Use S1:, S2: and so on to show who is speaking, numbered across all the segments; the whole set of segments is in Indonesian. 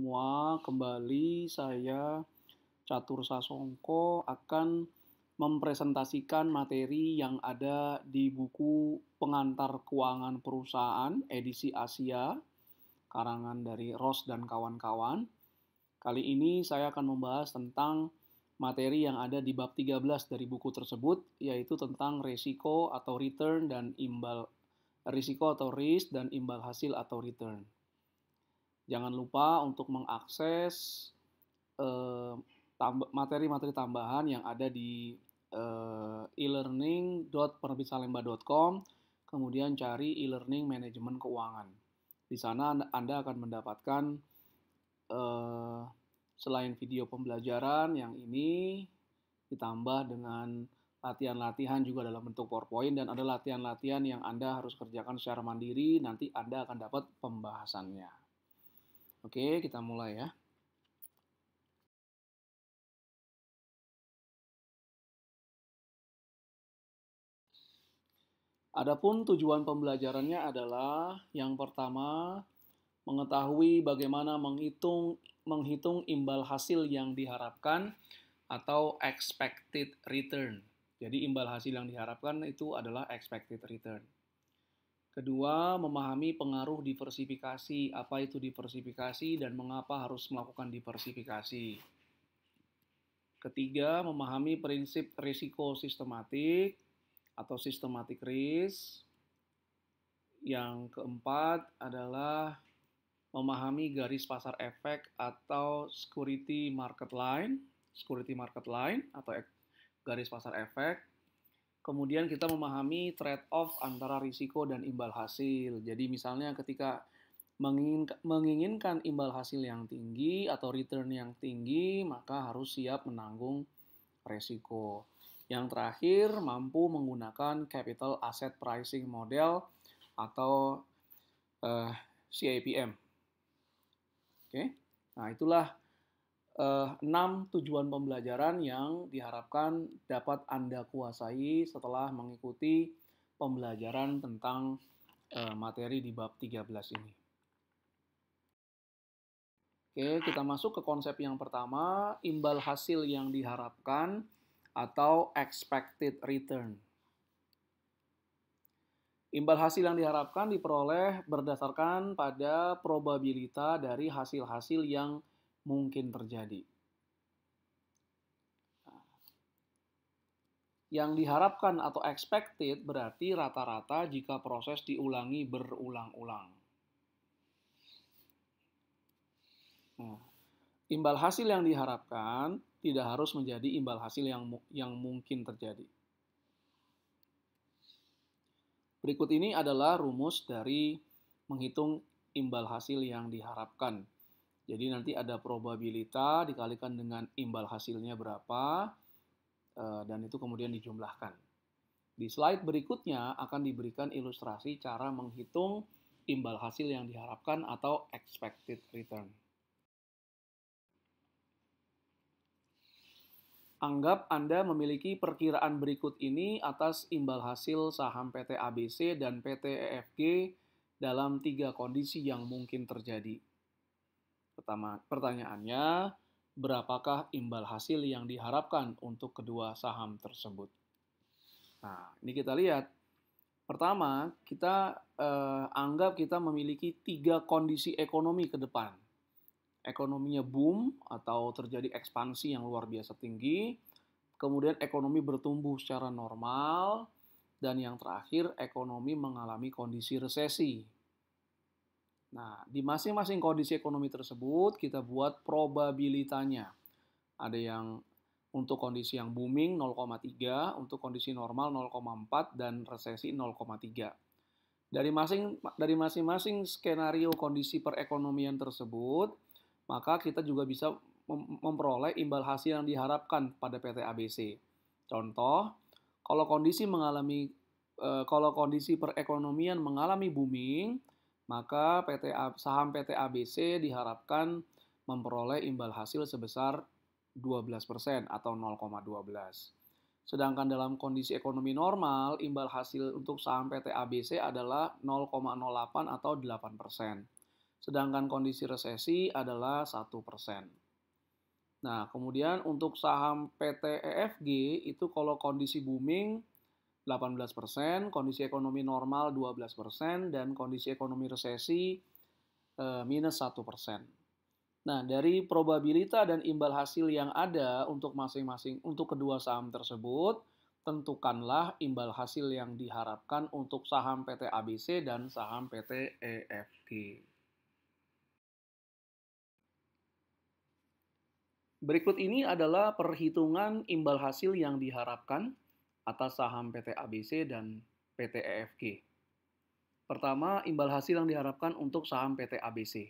S1: semua, kembali saya Catur Sasongko akan mempresentasikan materi yang ada di buku Pengantar Keuangan Perusahaan edisi Asia karangan dari Ross dan kawan-kawan. Kali ini saya akan membahas tentang materi yang ada di bab 13 dari buku tersebut yaitu tentang risiko atau return dan imbal risiko atau risk dan imbal hasil atau return. Jangan lupa untuk mengakses eh, materi materi-materi tambahan yang ada di e eh, elearning.penerbitsalemba.com, kemudian cari e-learning manajemen keuangan. Di sana Anda akan mendapatkan eh, selain video pembelajaran yang ini, ditambah dengan latihan-latihan juga dalam bentuk PowerPoint dan ada latihan-latihan yang Anda harus kerjakan secara mandiri, nanti Anda akan dapat pembahasannya. Oke, kita mulai ya. Adapun tujuan pembelajarannya adalah yang pertama mengetahui bagaimana menghitung menghitung imbal hasil yang diharapkan atau expected return. Jadi imbal hasil yang diharapkan itu adalah expected return. Kedua, memahami pengaruh diversifikasi, apa itu diversifikasi dan mengapa harus melakukan diversifikasi. Ketiga, memahami prinsip risiko sistematik atau systematic risk. Yang keempat adalah memahami garis pasar efek atau security market line, security market line atau e- garis pasar efek. Kemudian kita memahami trade-off antara risiko dan imbal hasil. Jadi misalnya ketika menginginkan imbal hasil yang tinggi atau return yang tinggi, maka harus siap menanggung resiko. Yang terakhir, mampu menggunakan capital asset pricing model atau uh, eh, CAPM. Oke, nah itulah Eh, enam tujuan pembelajaran yang diharapkan dapat Anda kuasai setelah mengikuti pembelajaran tentang uh, materi di bab 13 ini. Oke, kita masuk ke konsep yang pertama, imbal hasil yang diharapkan atau expected return. Imbal hasil yang diharapkan diperoleh berdasarkan pada probabilitas dari hasil-hasil yang mungkin terjadi. Yang diharapkan atau expected berarti rata-rata jika proses diulangi berulang-ulang. Nah, imbal hasil yang diharapkan tidak harus menjadi imbal hasil yang yang mungkin terjadi. Berikut ini adalah rumus dari menghitung imbal hasil yang diharapkan. Jadi nanti ada probabilitas dikalikan dengan imbal hasilnya berapa, eh, dan itu kemudian dijumlahkan. Di slide berikutnya akan diberikan ilustrasi cara menghitung imbal hasil yang diharapkan atau expected return. Anggap Anda memiliki perkiraan berikut ini atas imbal hasil saham PT ABC dan PT EFG dalam tiga kondisi yang mungkin terjadi. Pertama, pertanyaannya, berapakah imbal hasil yang diharapkan untuk kedua saham tersebut? Nah, ini kita lihat. Pertama, kita eh, anggap kita memiliki tiga kondisi ekonomi ke depan. Ekonominya boom atau terjadi ekspansi yang luar biasa tinggi, kemudian ekonomi bertumbuh secara normal, dan yang terakhir ekonomi mengalami kondisi resesi Nah, di masing-masing kondisi ekonomi tersebut kita buat probabilitasnya Ada yang untuk kondisi yang booming 0,3, untuk kondisi normal 0,4 dan resesi 0,3. Dari masing dari masing-masing skenario kondisi perekonomian tersebut, maka kita juga bisa memperoleh imbal hasil yang diharapkan pada PT ABC. Contoh, kalau kondisi mengalami eh, kalau kondisi perekonomian mengalami booming, maka PT saham PT ABC diharapkan memperoleh imbal hasil sebesar 12% atau 0,12. Sedangkan dalam kondisi ekonomi normal, imbal hasil untuk saham PT ABC adalah 0,08 atau 8%. Sedangkan kondisi resesi adalah 1%. Nah, kemudian untuk saham PT EFG itu kalau kondisi booming 18%, kondisi ekonomi normal 12%, dan kondisi ekonomi resesi eh, minus 1%. Nah, dari probabilitas dan imbal hasil yang ada untuk masing-masing untuk kedua saham tersebut, tentukanlah imbal hasil yang diharapkan untuk saham PT ABC dan saham PT EFG. Berikut ini adalah perhitungan imbal hasil yang diharapkan atas saham PT ABC dan PT EFG. Pertama, imbal hasil yang diharapkan untuk saham PT ABC.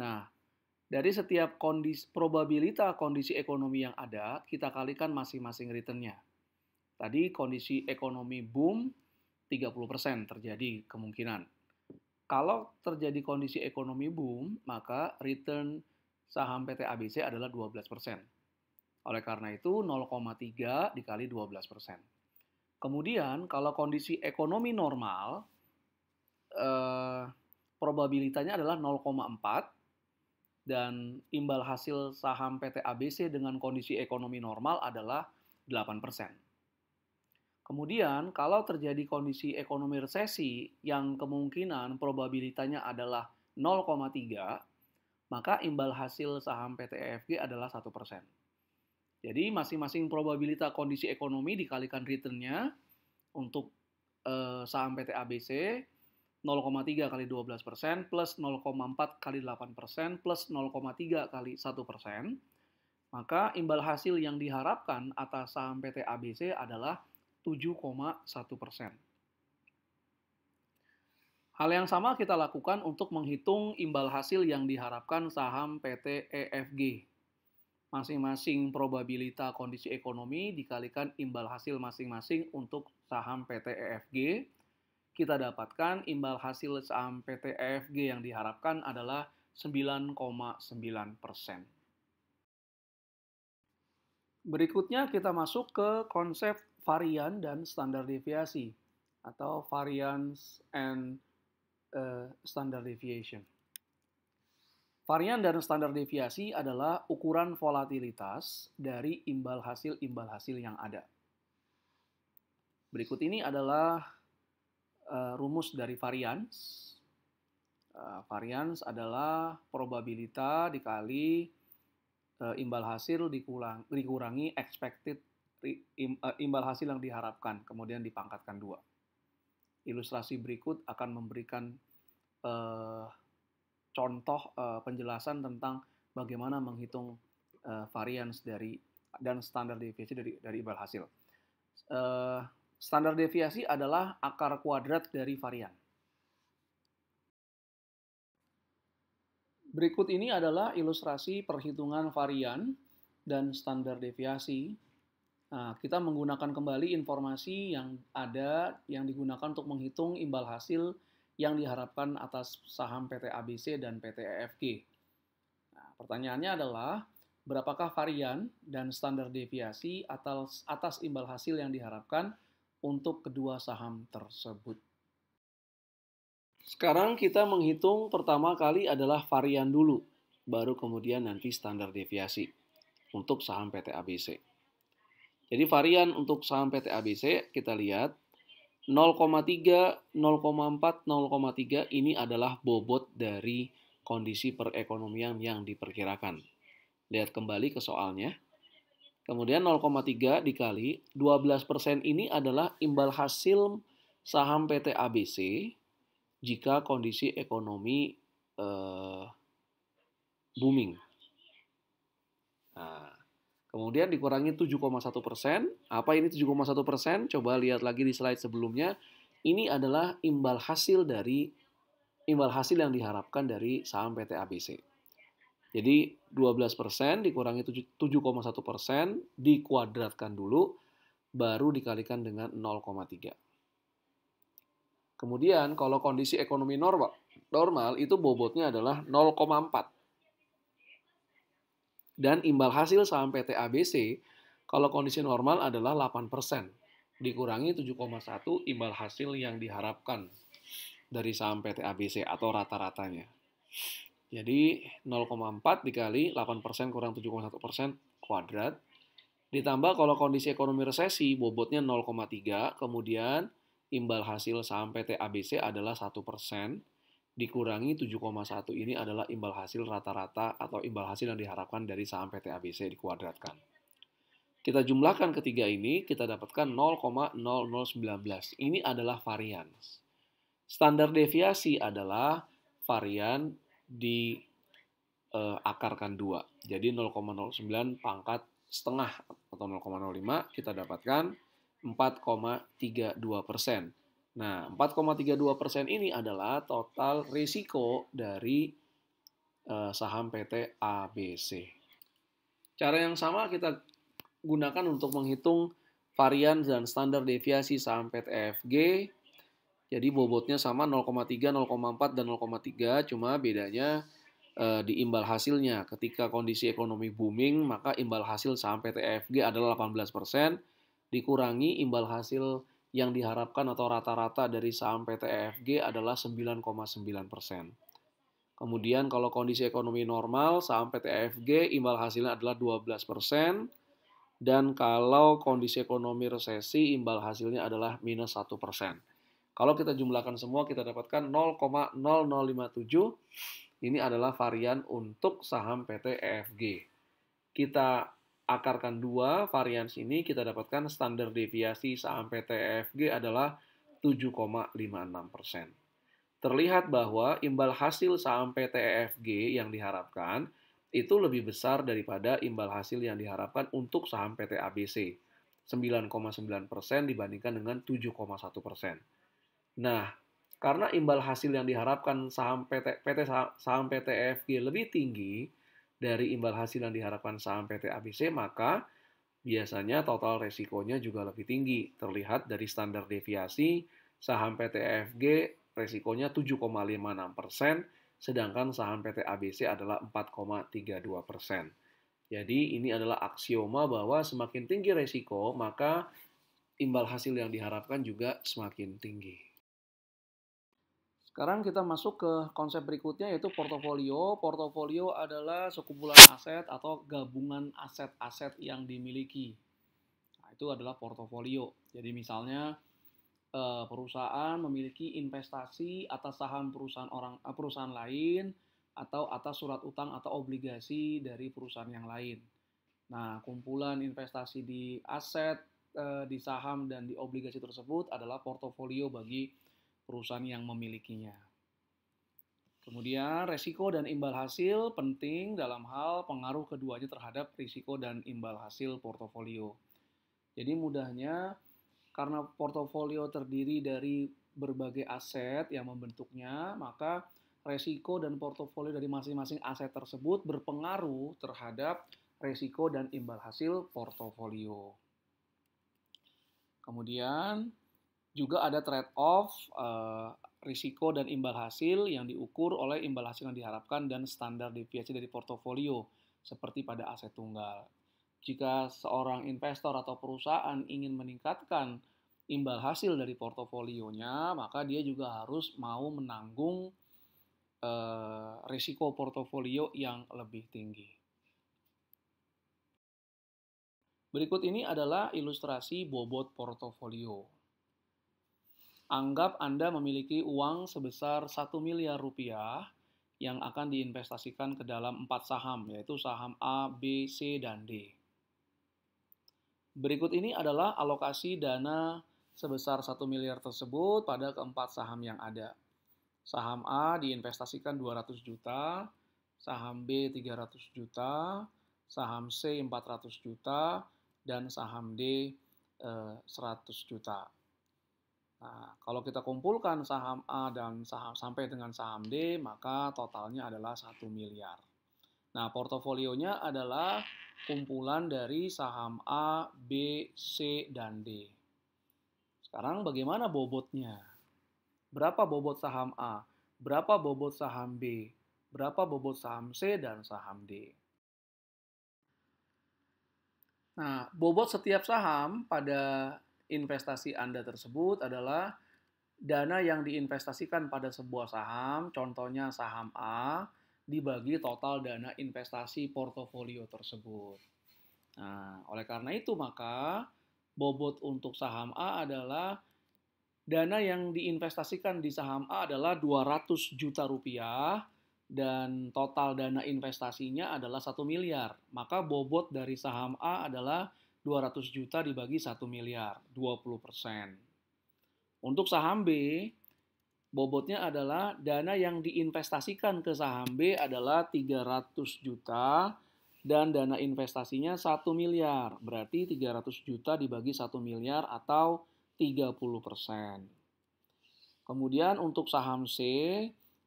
S1: Nah, dari setiap kondisi, probabilita kondisi ekonomi yang ada, kita kalikan masing-masing returnnya. Tadi kondisi ekonomi boom 30% terjadi kemungkinan. Kalau terjadi kondisi ekonomi boom, maka return saham PT ABC adalah persen. Oleh karena itu 0,3 dikali 12 persen. Kemudian kalau kondisi ekonomi normal, eh, probabilitanya adalah 0,4 dan imbal hasil saham PT ABC dengan kondisi ekonomi normal adalah 8%. Kemudian, kalau terjadi kondisi ekonomi resesi yang kemungkinan probabilitasnya adalah 0,3, maka imbal hasil saham PT EFG adalah 1%. Jadi masing-masing probabilitas kondisi ekonomi dikalikan returnnya untuk eh, saham PT ABC 0,3 kali 12 persen plus 0,4 kali 8 persen plus 0,3 kali 1 persen. Maka imbal hasil yang diharapkan atas saham PT ABC adalah 7,1 persen. Hal yang sama kita lakukan untuk menghitung imbal hasil yang diharapkan saham PT EFG masing-masing probabilita kondisi ekonomi dikalikan imbal hasil masing-masing untuk saham PT EFG. Kita dapatkan imbal hasil saham PT EFG yang diharapkan adalah 9,9 persen. Berikutnya kita masuk ke konsep varian dan standar deviasi atau variance and uh, eh, standard deviation. Varian dan standar deviasi adalah ukuran volatilitas dari imbal hasil-imbal hasil yang ada. Berikut ini adalah uh, rumus dari varians. Uh, varians adalah probabilitas dikali uh, imbal hasil dikurang, dikurangi expected im, uh, imbal hasil yang diharapkan, kemudian dipangkatkan dua. Ilustrasi berikut akan memberikan uh, contoh uh, penjelasan tentang bagaimana menghitung uh, eh, variance dari dan standar deviasi dari dari imbal hasil. Uh, standar deviasi adalah akar kuadrat dari varian. Berikut ini adalah ilustrasi perhitungan varian dan standar deviasi. Nah, kita menggunakan kembali informasi yang ada yang digunakan untuk menghitung imbal hasil yang diharapkan atas saham PT ABC dan PT EFG. Nah, pertanyaannya adalah, berapakah varian dan standar deviasi atas, atas imbal hasil yang diharapkan untuk kedua saham tersebut? Sekarang kita menghitung pertama kali adalah varian dulu, baru kemudian nanti standar deviasi untuk saham PT ABC. Jadi varian untuk saham PT ABC kita lihat 0,3, 0,4, 0,3 ini adalah bobot dari kondisi perekonomian yang diperkirakan. Lihat kembali ke soalnya. Kemudian 0,3 dikali 12% ini adalah imbal hasil saham PT ABC jika kondisi ekonomi eh, booming. Kemudian dikurangi 7,1 persen. Apa ini 7,1 persen? Coba lihat lagi di slide sebelumnya. Ini adalah imbal hasil dari imbal hasil yang diharapkan dari saham PT ABC. Jadi 12 persen dikurangi 7,1 persen dikuadratkan dulu, baru dikalikan dengan 0,3. Kemudian kalau kondisi ekonomi normal, normal itu bobotnya adalah 0,4. Dan imbal hasil saham PT ABC kalau kondisi normal adalah 8%. Dikurangi 7,1 imbal hasil yang diharapkan dari saham PT ABC atau rata-ratanya. Jadi 0,4 dikali 8% kurang 7,1% kuadrat. Ditambah kalau kondisi ekonomi resesi bobotnya 0,3, kemudian imbal hasil saham PT ABC adalah 1% dikurangi 7,1 ini adalah imbal hasil rata-rata atau imbal hasil yang diharapkan dari saham PT ABC dikuadratkan. Kita jumlahkan ketiga ini, kita dapatkan 0,0019. Ini adalah varian. Standar deviasi adalah varian di eh, akarkan 2. Jadi 0,09 pangkat setengah atau 0,05 kita dapatkan 4,32 persen Nah, 4,32 persen ini adalah total risiko dari eh, saham PT ABC. Cara yang sama kita gunakan untuk menghitung varian dan standar deviasi saham PT FG. Jadi bobotnya sama 0,3, 0,4, dan 0,3, cuma bedanya eh, di imbal hasilnya. Ketika kondisi ekonomi booming, maka imbal hasil saham PT FG adalah 18%, dikurangi imbal hasil yang diharapkan atau rata-rata dari saham PT EFG adalah 9,9 persen. Kemudian kalau kondisi ekonomi normal, saham PT EFG imbal hasilnya adalah 12 persen, dan kalau kondisi ekonomi resesi, imbal hasilnya adalah minus 1 persen. Kalau kita jumlahkan semua, kita dapatkan 0,0057. Ini adalah varian untuk saham PT EFG. Kita akarkan dua varians ini kita dapatkan standar deviasi saham PTFG adalah 7,56 Terlihat bahwa imbal hasil saham PTFG yang diharapkan itu lebih besar daripada imbal hasil yang diharapkan untuk saham PT ABC, 9,9 dibandingkan dengan 7,1 Nah, karena imbal hasil yang diharapkan saham PT, PT saham PT lebih tinggi, dari imbal hasil yang diharapkan saham PT ABC, maka biasanya total resikonya juga lebih tinggi. Terlihat dari standar deviasi, saham PT AFG resikonya 7,56 persen, sedangkan saham PT ABC adalah 4,32 persen. Jadi ini adalah aksioma bahwa semakin tinggi resiko, maka imbal hasil yang diharapkan juga semakin tinggi. Sekarang kita masuk ke konsep berikutnya yaitu portofolio. Portofolio adalah sekumpulan aset atau gabungan aset-aset yang dimiliki. Nah, itu adalah portofolio. Jadi misalnya eh, perusahaan memiliki investasi atas saham perusahaan orang eh, perusahaan lain atau atas surat utang atau obligasi dari perusahaan yang lain. Nah, kumpulan investasi di aset, eh, di saham dan di obligasi tersebut adalah portofolio bagi perusahaan yang memilikinya. Kemudian resiko dan imbal hasil penting dalam hal pengaruh keduanya terhadap risiko dan imbal hasil portofolio. Jadi mudahnya karena portofolio terdiri dari berbagai aset yang membentuknya, maka resiko dan portofolio dari masing-masing aset tersebut berpengaruh terhadap resiko dan imbal hasil portofolio. Kemudian juga ada trade-off uh, risiko dan imbal hasil yang diukur oleh imbal hasil yang diharapkan dan standar deviasi dari portofolio seperti pada aset tunggal. Jika seorang investor atau perusahaan ingin meningkatkan imbal hasil dari portofolionya, maka dia juga harus mau menanggung eh, risiko portofolio yang lebih tinggi. Berikut ini adalah ilustrasi bobot portofolio. Anggap Anda memiliki uang sebesar 1 miliar rupiah yang akan diinvestasikan ke dalam empat saham, yaitu saham A, B, C, dan D. Berikut ini adalah alokasi dana sebesar 1 miliar tersebut pada keempat saham yang ada. Saham A diinvestasikan 200 juta, saham B 300 juta, saham C 400 juta, dan saham D eh, 100 juta. Nah, kalau kita kumpulkan saham A dan saham sampai dengan saham D, maka totalnya adalah 1 miliar. Nah, portofolionya adalah kumpulan dari saham A, B, C, dan D. Sekarang bagaimana bobotnya? Berapa bobot saham A? Berapa bobot saham B? Berapa bobot saham C dan saham D? Nah, bobot setiap saham pada investasi Anda tersebut adalah dana yang diinvestasikan pada sebuah saham, contohnya saham A, dibagi total dana investasi portofolio tersebut. Nah, oleh karena itu maka bobot untuk saham A adalah dana yang diinvestasikan di saham A adalah 200 juta rupiah dan total dana investasinya adalah 1 miliar. Maka bobot dari saham A adalah 200 juta dibagi 1 miliar, 20 persen. Untuk saham B, bobotnya adalah dana yang diinvestasikan ke saham B adalah 300 juta dan dana investasinya 1 miliar. Berarti 300 juta dibagi 1 miliar atau 30 persen. Kemudian untuk saham C,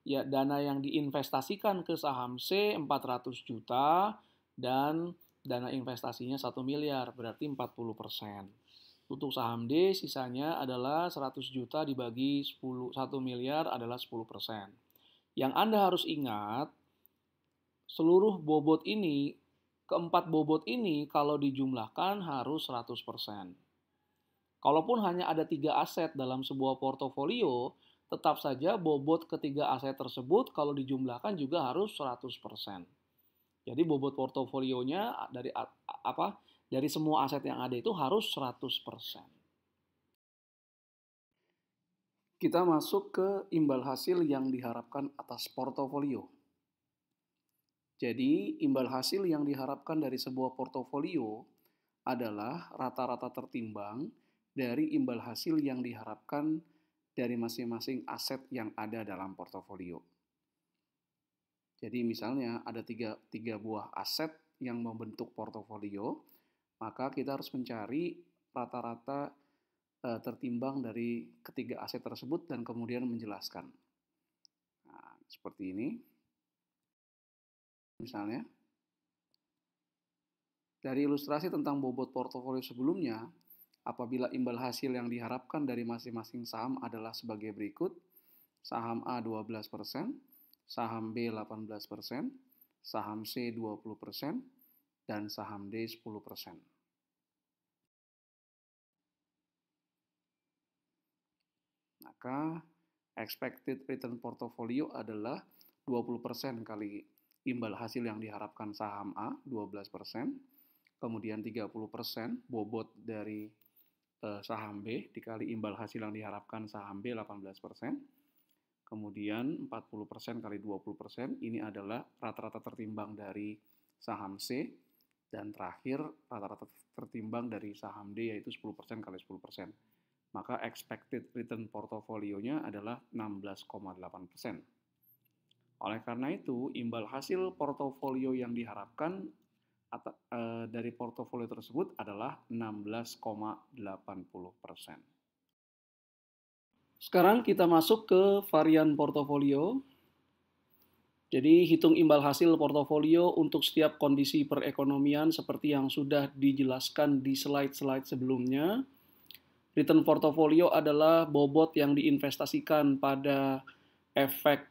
S1: ya dana yang diinvestasikan ke saham C 400 juta dan dana investasinya 1 miliar, berarti 40%. Untuk saham D, sisanya adalah 100 juta dibagi 10, 1 miliar adalah 10%. Yang Anda harus ingat, seluruh bobot ini, keempat bobot ini kalau dijumlahkan harus 100%. Kalaupun hanya ada tiga aset dalam sebuah portofolio, tetap saja bobot ketiga aset tersebut kalau dijumlahkan juga harus 100%. Jadi bobot portofolionya dari apa? Dari semua aset yang ada itu harus 100%. Kita masuk ke imbal hasil yang diharapkan atas portofolio. Jadi, imbal hasil yang diharapkan dari sebuah portofolio adalah rata-rata tertimbang dari imbal hasil yang diharapkan dari masing-masing aset yang ada dalam portofolio. Jadi misalnya ada tiga, tiga buah aset yang membentuk portofolio, maka kita harus mencari rata-rata e, tertimbang dari ketiga aset tersebut dan kemudian menjelaskan. Nah, seperti ini. Misalnya, dari ilustrasi tentang bobot portofolio sebelumnya, apabila imbal hasil yang diharapkan dari masing-masing saham adalah sebagai berikut, saham A 12%, saham B 18%, saham C 20%, dan saham D 10%. Maka expected return portfolio adalah 20% kali imbal hasil yang diharapkan saham A 12%, kemudian 30% bobot dari eh, saham B dikali imbal hasil yang diharapkan saham B 18%, Kemudian 40% kali 20% ini adalah rata-rata tertimbang dari saham C. Dan terakhir rata-rata tertimbang dari saham D yaitu 10% kali 10%. Maka expected return portofolionya adalah 16,8%. Oleh karena itu, imbal hasil portofolio yang diharapkan eh, dari portofolio tersebut adalah 16,80 persen. Sekarang kita masuk ke varian portofolio. Jadi hitung imbal hasil portofolio untuk setiap kondisi perekonomian seperti yang sudah dijelaskan di slide-slide sebelumnya. Return portofolio adalah bobot yang diinvestasikan pada efek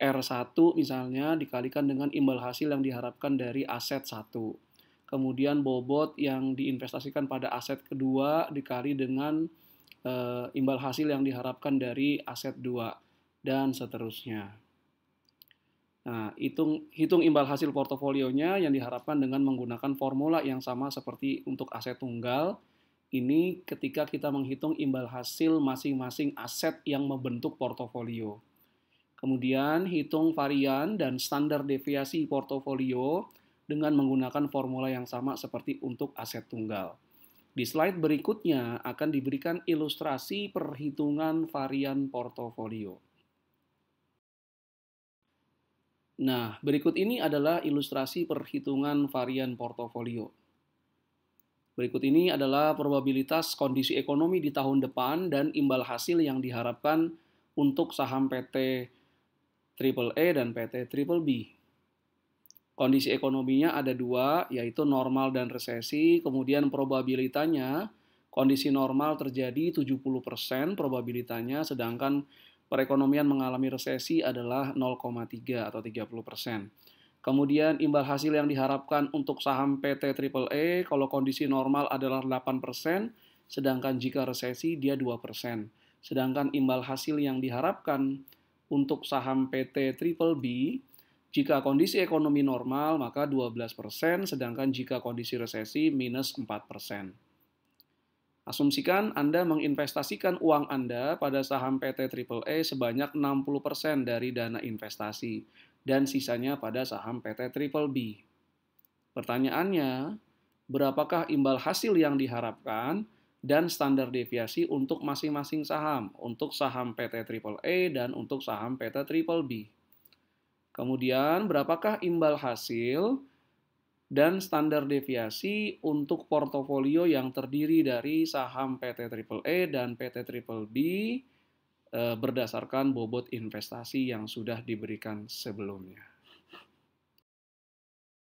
S1: R1 misalnya dikalikan dengan imbal hasil yang diharapkan dari aset 1. Kemudian bobot yang diinvestasikan pada aset kedua dikali dengan uh, imbal hasil yang diharapkan dari aset 2 dan seterusnya. Nah, hitung hitung imbal hasil portofolionya yang diharapkan dengan menggunakan formula yang sama seperti untuk aset tunggal. Ini ketika kita menghitung imbal hasil masing-masing aset yang membentuk portofolio. Kemudian hitung varian dan standar deviasi portofolio dengan menggunakan formula yang sama seperti untuk aset tunggal. Di slide berikutnya akan diberikan ilustrasi perhitungan varian portofolio. Nah, berikut ini adalah ilustrasi perhitungan varian portofolio. Berikut ini adalah probabilitas kondisi ekonomi di tahun depan dan imbal hasil yang diharapkan untuk saham PT AAA e dan PT BBB kondisi ekonominya ada dua, yaitu normal dan resesi. Kemudian probabilitanya, kondisi normal terjadi 70% probabilitanya, sedangkan perekonomian mengalami resesi adalah 0,3 atau 30%. Kemudian imbal hasil yang diharapkan untuk saham PT AAA e, kalau kondisi normal adalah 8%, sedangkan jika resesi dia 2%. Sedangkan imbal hasil yang diharapkan untuk saham PT Triple B jika kondisi ekonomi normal, maka 12%, sedangkan jika kondisi resesi, minus 4%. Asumsikan Anda menginvestasikan uang Anda pada saham PT AAA sebanyak 60% dari dana investasi, dan sisanya pada saham PT B. Pertanyaannya, berapakah imbal hasil yang diharapkan dan standar deviasi untuk masing-masing saham, untuk saham PT AAA dan untuk saham PT B? Kemudian berapakah imbal hasil dan standar deviasi untuk portofolio yang terdiri dari saham PT triple e dan PT triple BBB e, berdasarkan bobot investasi yang sudah diberikan sebelumnya.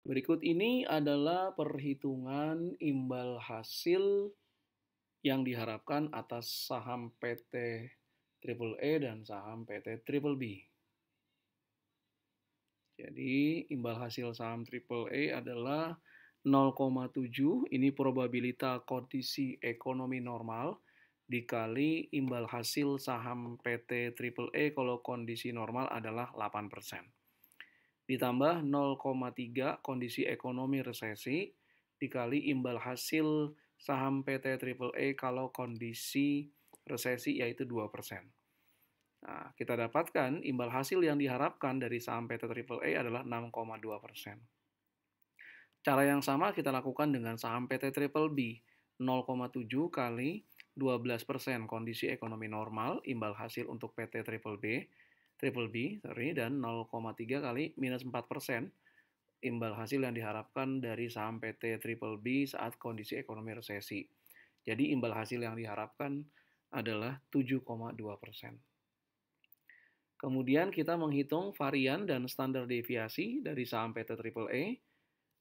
S1: Berikut ini adalah perhitungan imbal hasil yang diharapkan atas saham PT triple e dan saham PT triple b. Jadi imbal hasil saham AAA adalah 0,7 ini probabilitas kondisi ekonomi normal dikali imbal hasil saham PT AAA kalau kondisi normal adalah 8%. Ditambah 0,3 kondisi ekonomi resesi dikali imbal hasil saham PT AAA kalau kondisi resesi yaitu 2%. Nah, kita dapatkan imbal hasil yang diharapkan dari saham PT AAA adalah 6,2 persen. Cara yang sama kita lakukan dengan saham PT BBB, 0,7 kali 12 persen kondisi ekonomi normal, imbal hasil untuk PT BBB, BBB, sorry, dan 0,3 kali minus 4 persen imbal hasil yang diharapkan dari saham PT Triple B saat kondisi ekonomi resesi. Jadi imbal hasil yang diharapkan adalah 7,2 persen. Kemudian kita menghitung varian dan standar deviasi dari saham PT AAA e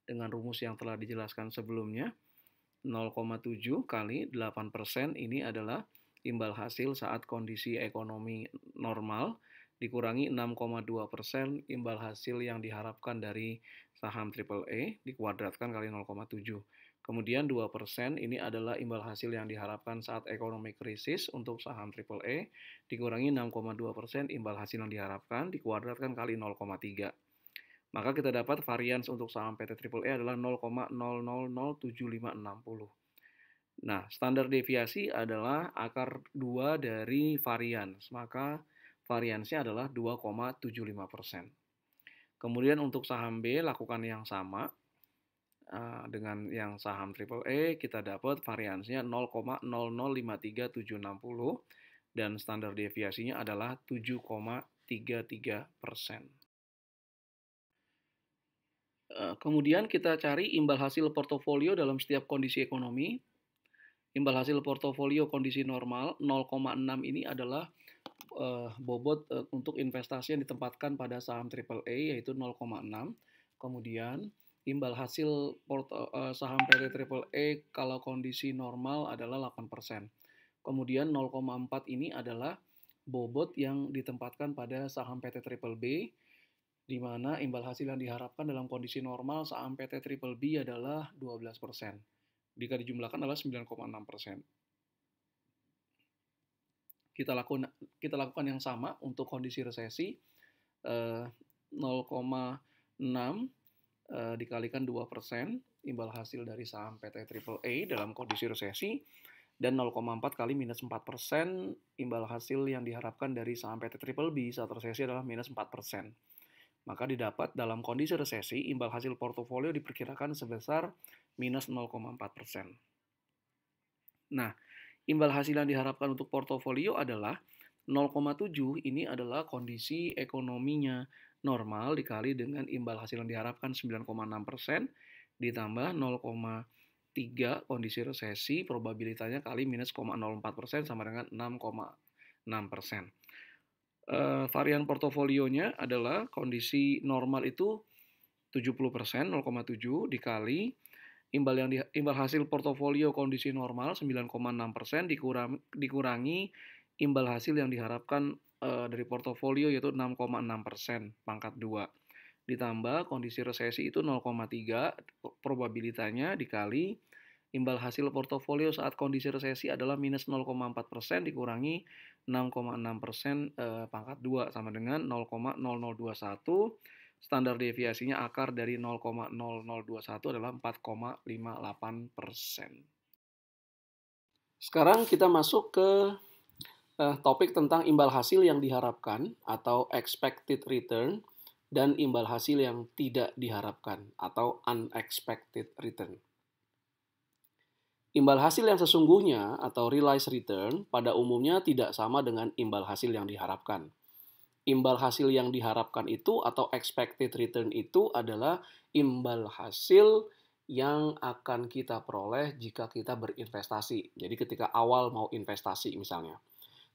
S1: dengan rumus yang telah dijelaskan sebelumnya. 0,7 kali 8% ini adalah imbal hasil saat kondisi ekonomi normal dikurangi 6,2% imbal hasil yang diharapkan dari saham AAA e, dikuadratkan kali 0,7. Kemudian 2% ini adalah imbal hasil yang diharapkan saat ekonomi krisis untuk saham AAA, dikurangi 6,2% imbal hasil yang diharapkan, dikuadratkan kali 0,3. Maka kita dapat varians untuk saham PT AAA adalah 0,0007560. Nah, standar deviasi adalah akar 2 dari varians, maka variansnya adalah 2,75%. Kemudian untuk saham B, lakukan yang sama, Ah, dengan yang saham triple E kita dapat variansinya 0,0053760 dan standar deviasinya adalah 7,33 persen. Eh, kemudian kita cari imbal hasil portofolio dalam setiap kondisi ekonomi. Imbal hasil portofolio kondisi normal 0,6 ini adalah uh, bobot uh, untuk investasi yang ditempatkan pada saham AAA yaitu 0,6. Kemudian Imbal hasil porto, uh, eh, eh, saham PT Triple E kalau kondisi normal adalah 8%. Kemudian 0,4 ini adalah bobot yang ditempatkan pada saham PT Triple B, di mana imbal hasil yang diharapkan dalam kondisi normal saham PT Triple B adalah 12%. Jika dijumlahkan adalah 9,6%. Kita lakukan, kita lakukan yang sama untuk kondisi resesi, eh, 0,6 Eh, dikalikan dikalikan 2% imbal hasil dari saham PT AAA dalam kondisi resesi dan 0,4 kali minus 4% imbal hasil yang diharapkan dari saham PT Triple B saat resesi adalah minus 4%. Maka didapat dalam kondisi resesi, imbal hasil portofolio diperkirakan sebesar minus 0,4%. Nah, imbal hasil yang diharapkan untuk portofolio adalah 0,7 ini adalah kondisi ekonominya normal dikali dengan imbal hasil yang diharapkan 9,6 persen ditambah 0,3 kondisi resesi probabilitasnya kali minus 0,04 persen sama dengan 6,6 persen. Uh, varian portofolionya adalah kondisi normal itu 70 persen 0,7 dikali imbal yang di, imbal hasil portofolio kondisi normal 9,6 persen dikurang dikurangi imbal hasil yang diharapkan Eh, dari portofolio yaitu 6,6 persen pangkat 2 ditambah kondisi resesi itu 0,3 probabilitasnya dikali imbal hasil portofolio saat kondisi resesi adalah minus 0,4 persen dikurangi 6,6 persen eh, pangkat 2 sama dengan 0,0021 standar deviasinya akar dari 0,0021 adalah 4,58 persen. Sekarang kita masuk ke eh, topik tentang imbal hasil yang diharapkan atau expected return dan imbal hasil yang tidak diharapkan atau unexpected return. Imbal hasil yang sesungguhnya atau realized return pada umumnya tidak sama dengan imbal hasil yang diharapkan. Imbal hasil yang diharapkan itu atau expected return itu adalah imbal hasil yang akan kita peroleh jika kita berinvestasi. Jadi ketika awal mau investasi misalnya.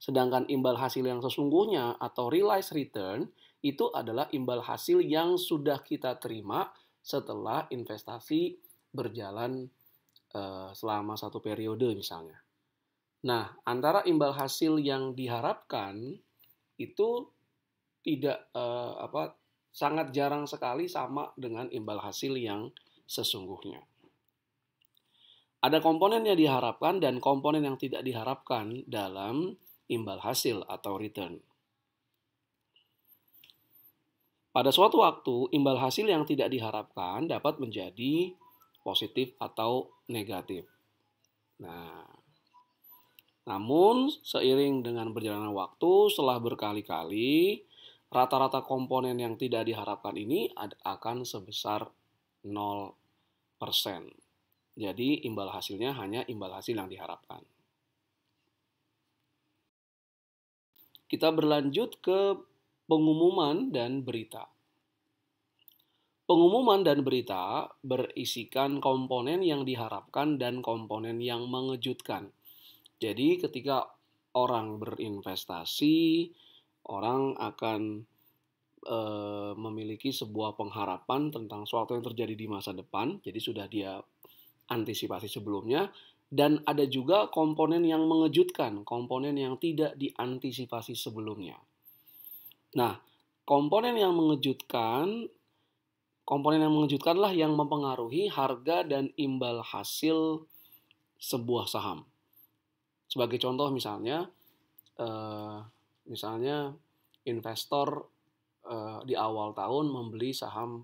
S1: Sedangkan imbal hasil yang sesungguhnya atau realized return itu adalah imbal hasil yang sudah kita terima setelah investasi berjalan eh, selama satu periode misalnya. Nah, antara imbal hasil yang diharapkan itu tidak eh, apa sangat jarang sekali sama dengan imbal hasil yang sesungguhnya. Ada komponen yang diharapkan dan komponen yang tidak diharapkan dalam imbal hasil atau return. Pada suatu waktu, imbal hasil yang tidak diharapkan dapat menjadi positif atau negatif. Nah, namun seiring dengan berjalannya waktu, setelah berkali-kali, rata-rata komponen yang tidak diharapkan ini akan sebesar 0%. Jadi imbal hasilnya hanya imbal hasil yang diharapkan. Kita berlanjut ke pengumuman dan berita. Pengumuman dan berita berisikan komponen yang diharapkan dan komponen yang mengejutkan. Jadi, ketika orang berinvestasi, orang akan e, memiliki sebuah pengharapan tentang suatu yang terjadi di masa depan. Jadi, sudah dia antisipasi sebelumnya, dan ada juga komponen yang mengejutkan, komponen yang tidak diantisipasi sebelumnya. Nah, komponen yang mengejutkan komponen yang mengejutkanlah yang mempengaruhi harga dan imbal hasil sebuah saham. Sebagai contoh misalnya, eh, misalnya investor eh, di awal tahun membeli saham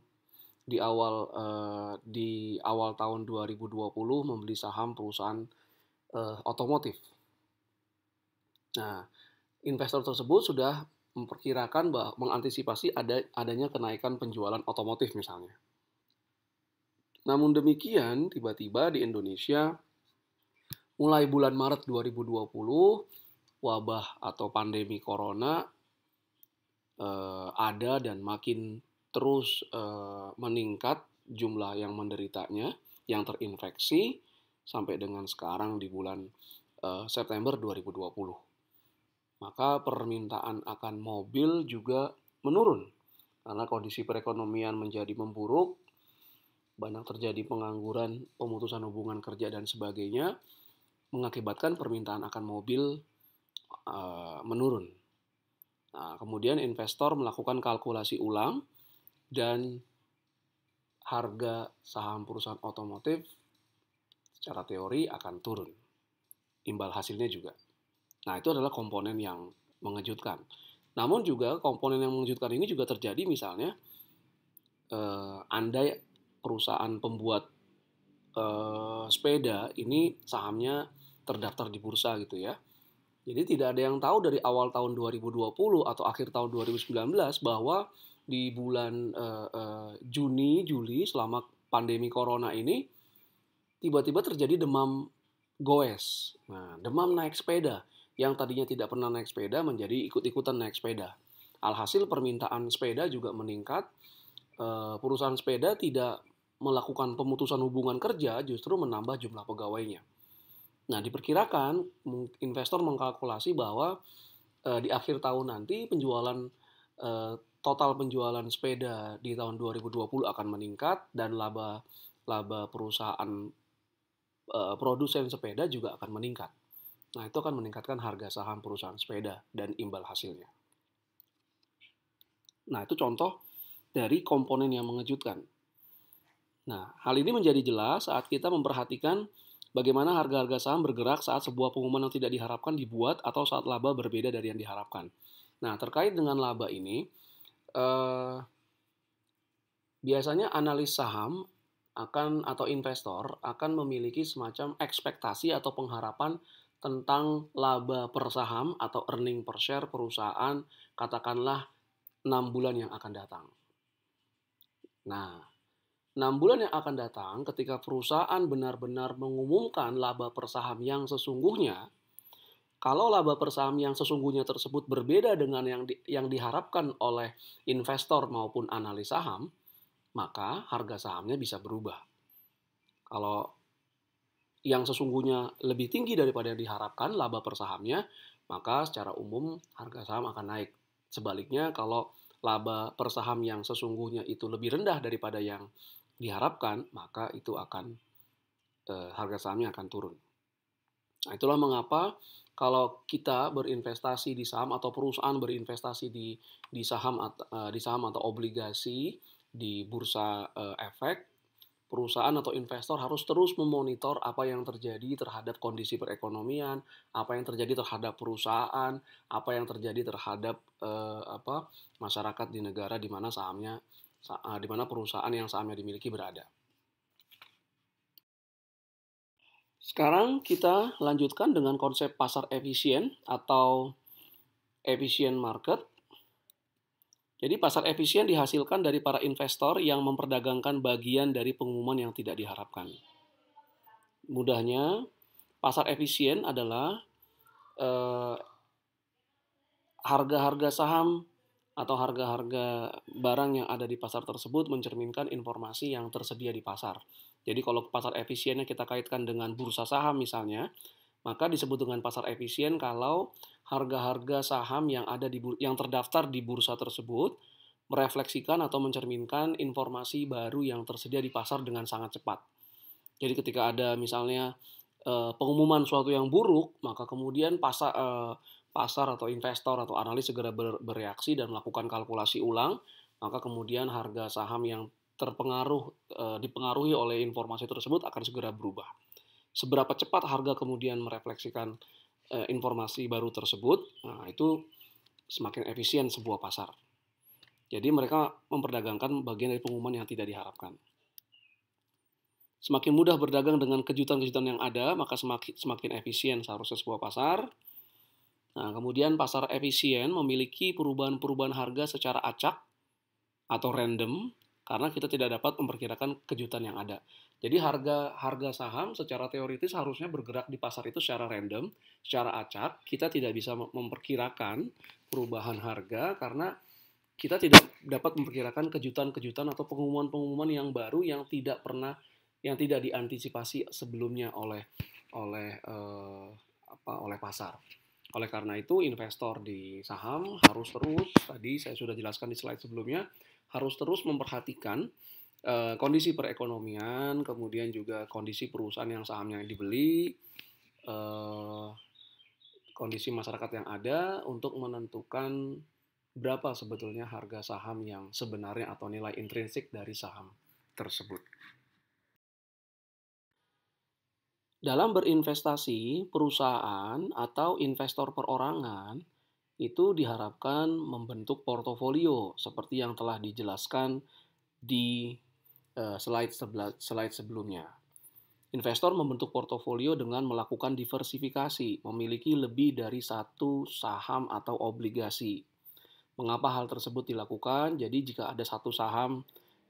S1: di awal uh, di awal tahun 2020 membeli saham perusahaan uh, otomotif. Nah, investor tersebut sudah memperkirakan bahwa mengantisipasi ada adanya kenaikan penjualan otomotif misalnya. Namun demikian, tiba-tiba di Indonesia mulai bulan Maret 2020 wabah atau pandemi corona eh, ada dan makin terus uh, meningkat jumlah yang menderitanya, yang terinfeksi sampai dengan sekarang di bulan uh, September 2020. Maka permintaan akan mobil juga menurun karena kondisi perekonomian menjadi memburuk, banyak terjadi pengangguran, pemutusan hubungan kerja dan sebagainya mengakibatkan permintaan akan mobil uh, menurun. Nah, kemudian investor melakukan kalkulasi ulang dan harga saham perusahaan otomotif secara teori akan turun. Imbal hasilnya juga. Nah, itu adalah komponen yang mengejutkan. Namun juga komponen yang mengejutkan ini juga terjadi misalnya eh, andai perusahaan pembuat eh, sepeda ini sahamnya terdaftar di bursa gitu ya. Jadi tidak ada yang tahu dari awal tahun 2020 atau akhir tahun 2019 bahwa di bulan uh, uh, Juni Juli selama pandemi corona ini tiba-tiba terjadi demam goes. Nah, demam naik sepeda yang tadinya tidak pernah naik sepeda menjadi ikut-ikutan naik sepeda. Alhasil permintaan sepeda juga meningkat. Uh, perusahaan sepeda tidak melakukan pemutusan hubungan kerja justru menambah jumlah pegawainya. Nah, diperkirakan investor mengkalkulasi bahwa e, di akhir tahun nanti penjualan e, total penjualan sepeda di tahun 2020 akan meningkat dan laba laba perusahaan uh, produsen sepeda juga akan meningkat. Nah, itu akan meningkatkan harga saham perusahaan sepeda dan imbal hasilnya. Nah, itu contoh dari komponen yang mengejutkan. Nah, hal ini menjadi jelas saat kita memperhatikan bagaimana harga-harga saham bergerak saat sebuah pengumuman yang tidak diharapkan dibuat atau saat laba berbeda dari yang diharapkan. Nah, terkait dengan laba ini, eh, biasanya analis saham akan atau investor akan memiliki semacam ekspektasi atau pengharapan tentang laba per saham atau earning per share perusahaan katakanlah 6 bulan yang akan datang. Nah, 6 bulan yang akan datang ketika perusahaan benar-benar mengumumkan laba per saham yang sesungguhnya kalau laba per saham yang sesungguhnya tersebut berbeda dengan yang di, yang diharapkan oleh investor maupun analis saham, maka harga sahamnya bisa berubah. Kalau yang sesungguhnya lebih tinggi daripada yang diharapkan laba per sahamnya, maka secara umum harga saham akan naik. Sebaliknya kalau laba per saham yang sesungguhnya itu lebih rendah daripada yang diharapkan, maka itu akan eh, harga sahamnya akan turun. Nah, itulah mengapa kalau kita berinvestasi di saham atau perusahaan berinvestasi di di saham uh, di saham atau obligasi di bursa eh, efek perusahaan atau investor harus terus memonitor apa yang terjadi terhadap kondisi perekonomian, apa yang terjadi terhadap perusahaan, apa yang terjadi terhadap eh, apa masyarakat di negara di mana sahamnya eh, di mana perusahaan yang sahamnya dimiliki berada. Sekarang kita lanjutkan dengan konsep pasar efisien atau efisien market. Jadi pasar efisien dihasilkan dari para investor yang memperdagangkan bagian dari pengumuman yang tidak diharapkan. Mudahnya, pasar efisien adalah harga eh, harga-harga saham atau harga-harga barang yang ada di pasar tersebut mencerminkan informasi yang tersedia di pasar. Jadi kalau pasar efisiennya kita kaitkan dengan bursa saham misalnya, maka disebut dengan pasar efisien kalau harga-harga saham yang ada di yang terdaftar di bursa tersebut merefleksikan atau mencerminkan informasi baru yang tersedia di pasar dengan sangat cepat. Jadi ketika ada misalnya eh, pengumuman suatu yang buruk, maka kemudian pasar eh, pasar atau investor atau analis segera bereaksi dan melakukan kalkulasi ulang, maka kemudian harga saham yang terpengaruh eh, dipengaruhi oleh informasi tersebut akan segera berubah. Seberapa cepat harga kemudian merefleksikan eh, informasi baru tersebut, nah itu semakin efisien sebuah pasar. Jadi mereka memperdagangkan bagian dari pengumuman yang tidak diharapkan. Semakin mudah berdagang dengan kejutan-kejutan yang ada, maka semakin, semakin efisien seharusnya sebuah pasar. Nah, kemudian pasar efisien memiliki perubahan-perubahan harga secara acak atau random karena kita tidak dapat memperkirakan kejutan yang ada. Jadi harga harga saham secara teoritis harusnya bergerak di pasar itu secara random, secara acak. Kita tidak bisa memperkirakan perubahan harga karena kita tidak dapat memperkirakan kejutan-kejutan atau pengumuman-pengumuman yang baru yang tidak pernah yang tidak diantisipasi sebelumnya oleh oleh eh, apa oleh pasar. Oleh karena itu investor di saham harus terus tadi saya sudah jelaskan di slide sebelumnya harus terus memperhatikan uh, kondisi perekonomian, kemudian juga kondisi perusahaan yang sahamnya dibeli, uh, kondisi masyarakat yang ada untuk menentukan berapa sebetulnya harga saham yang sebenarnya atau nilai intrinsik dari saham tersebut. Dalam berinvestasi, perusahaan atau investor perorangan itu diharapkan membentuk portofolio seperti yang telah dijelaskan di eh, slide slide sebelumnya. Investor membentuk portofolio dengan melakukan diversifikasi, memiliki lebih dari satu saham atau obligasi. Mengapa hal tersebut dilakukan? Jadi jika ada satu saham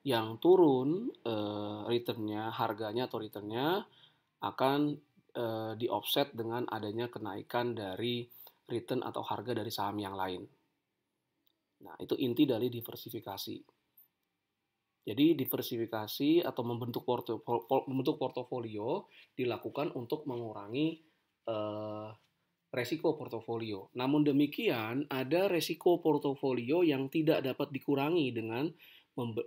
S1: yang turun eh, returnnya, harganya atau returnnya akan eh, di offset dengan adanya kenaikan dari return atau harga dari saham yang lain. Nah, itu inti dari diversifikasi. Jadi, diversifikasi atau membentuk, porto, membentuk portofolio dilakukan untuk mengurangi eh, resiko portofolio. Namun demikian, ada resiko portofolio yang tidak dapat dikurangi dengan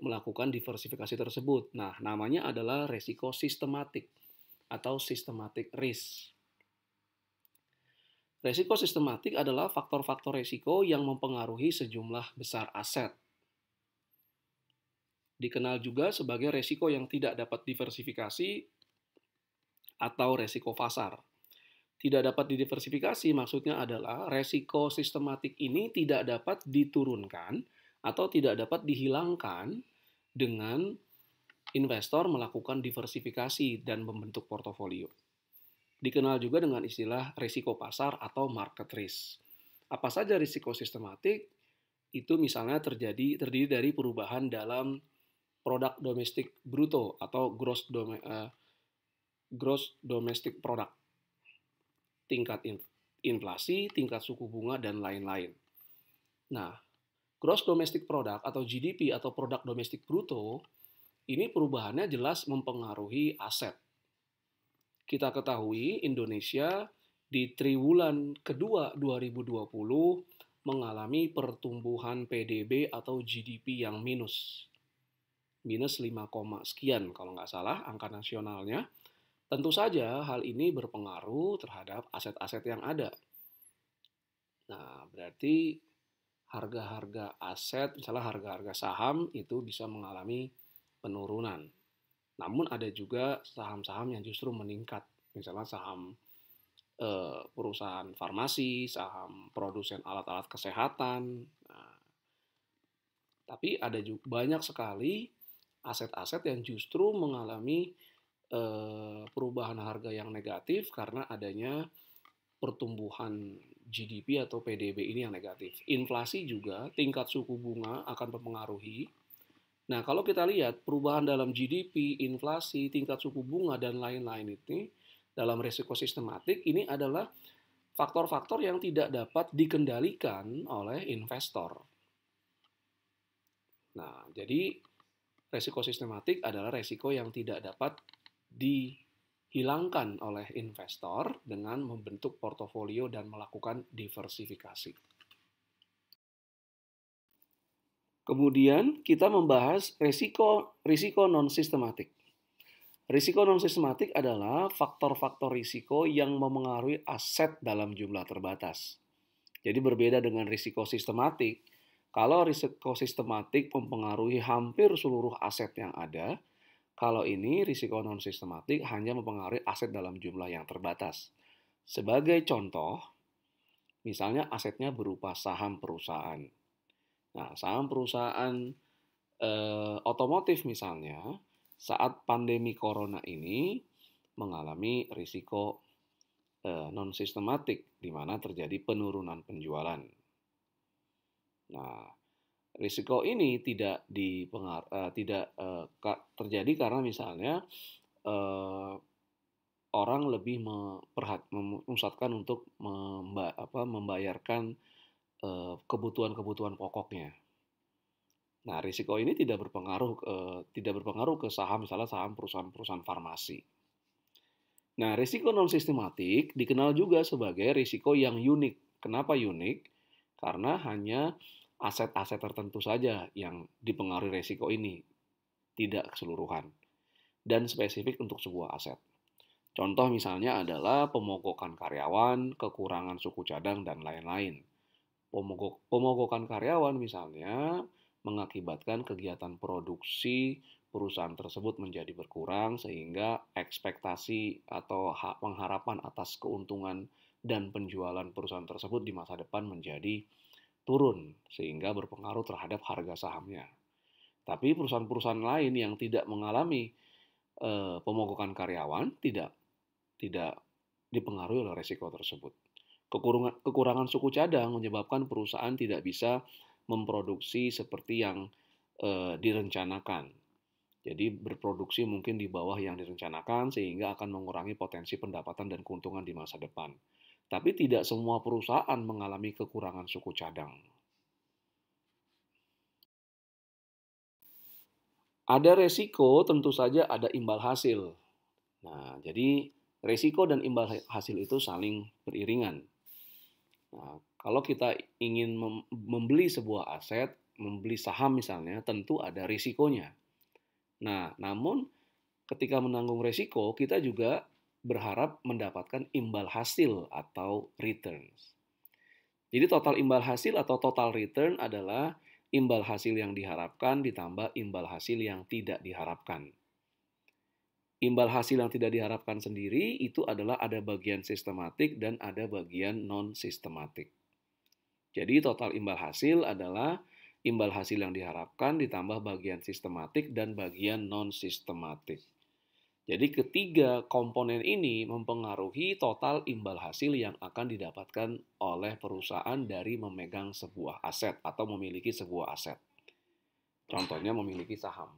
S1: melakukan diversifikasi tersebut. Nah, namanya adalah resiko sistematik atau systematic risk. Resiko sistematik adalah faktor-faktor resiko yang mempengaruhi sejumlah besar aset. Dikenal juga sebagai resiko yang tidak dapat diversifikasi atau resiko pasar. Tidak dapat didiversifikasi maksudnya adalah resiko sistematik ini tidak dapat diturunkan atau tidak dapat dihilangkan dengan investor melakukan diversifikasi dan membentuk portofolio dikenal juga dengan istilah risiko pasar atau market risk. Apa saja risiko sistematik? Itu misalnya terjadi terdiri dari perubahan dalam produk domestik bruto atau gross dome, uh, gross domestic product. Tingkat inflasi, tingkat suku bunga dan lain-lain. Nah, gross domestic product atau GDP atau produk domestik bruto ini perubahannya jelas mempengaruhi aset kita ketahui Indonesia di triwulan kedua 2020 mengalami pertumbuhan PDB atau GDP yang minus. Minus 5, sekian kalau nggak salah angka nasionalnya. Tentu saja hal ini berpengaruh terhadap aset-aset yang ada. Nah, berarti harga-harga aset, misalnya harga-harga saham itu bisa mengalami penurunan. Namun ada juga saham-saham yang justru meningkat, misalnya saham e, perusahaan farmasi, saham produsen alat-alat kesehatan. Nah, tapi ada juga banyak sekali aset-aset yang justru mengalami e, perubahan harga yang negatif karena adanya pertumbuhan GDP atau PDB ini yang negatif. Inflasi juga, tingkat suku bunga akan mempengaruhi Nah, kalau kita lihat perubahan dalam GDP, inflasi, tingkat suku bunga, dan lain-lain ini dalam risiko sistematik ini adalah faktor-faktor yang tidak dapat dikendalikan oleh investor. Nah, jadi risiko sistematik adalah risiko yang tidak dapat dihilangkan oleh investor dengan membentuk portofolio dan melakukan diversifikasi. Kemudian kita membahas risiko risiko non sistematik. Risiko non sistematik adalah faktor-faktor risiko yang memengaruhi aset dalam jumlah terbatas. Jadi berbeda dengan risiko sistematik. Kalau risiko sistematik mempengaruhi hampir seluruh aset yang ada, kalau ini risiko non sistematik hanya mempengaruhi aset dalam jumlah yang terbatas. Sebagai contoh, misalnya asetnya berupa saham perusahaan Nah, saham perusahaan eh, otomotif misalnya saat pandemi corona ini mengalami risiko eh, non sistematik di mana terjadi penurunan penjualan. Nah, risiko ini tidak eh, tidak eh, terjadi karena misalnya eh, orang lebih memusatkan untuk memba apa membayarkan Eh, kebutuhan-kebutuhan pokoknya. Nah, risiko ini tidak berpengaruh tidak berpengaruh ke saham misalnya saham perusahaan-perusahaan farmasi. Nah, risiko non sistematik dikenal juga sebagai risiko yang unik. Kenapa unik? Karena hanya aset-aset tertentu saja yang dipengaruhi risiko ini, tidak keseluruhan dan spesifik untuk sebuah aset. Contoh misalnya adalah pemogokan karyawan, kekurangan suku cadang dan lain-lain. Pemogok, pemogokan karyawan misalnya mengakibatkan kegiatan produksi perusahaan tersebut menjadi berkurang sehingga ekspektasi atau pengharapan atas keuntungan dan penjualan perusahaan tersebut di masa depan menjadi turun sehingga berpengaruh terhadap harga sahamnya. Tapi perusahaan-perusahaan lain yang tidak mengalami e, pemogokan karyawan tidak tidak dipengaruhi oleh resiko tersebut. Kekurangan, kekurangan suku cadang menyebabkan perusahaan tidak bisa memproduksi seperti yang e, direncanakan. Jadi berproduksi mungkin di bawah yang direncanakan sehingga akan mengurangi potensi pendapatan dan keuntungan di masa depan. Tapi tidak semua perusahaan mengalami kekurangan suku cadang. Ada resiko, tentu saja ada imbal hasil. Nah, jadi resiko dan imbal hasil itu saling beriringan. Nah, kalau kita ingin membeli sebuah aset, membeli saham misalnya, tentu ada risikonya. Nah, namun ketika menanggung risiko, kita juga berharap mendapatkan imbal hasil atau returns. Jadi total imbal hasil atau total return adalah imbal hasil yang diharapkan ditambah imbal hasil yang tidak diharapkan imbal hasil yang tidak diharapkan sendiri itu adalah ada bagian sistematik dan ada bagian non-sistematik. Jadi total imbal hasil adalah imbal hasil yang diharapkan ditambah bagian sistematik dan bagian non-sistematik. Jadi ketiga komponen ini mempengaruhi total imbal hasil yang akan didapatkan oleh perusahaan dari memegang sebuah aset atau memiliki sebuah aset. Contohnya memiliki saham.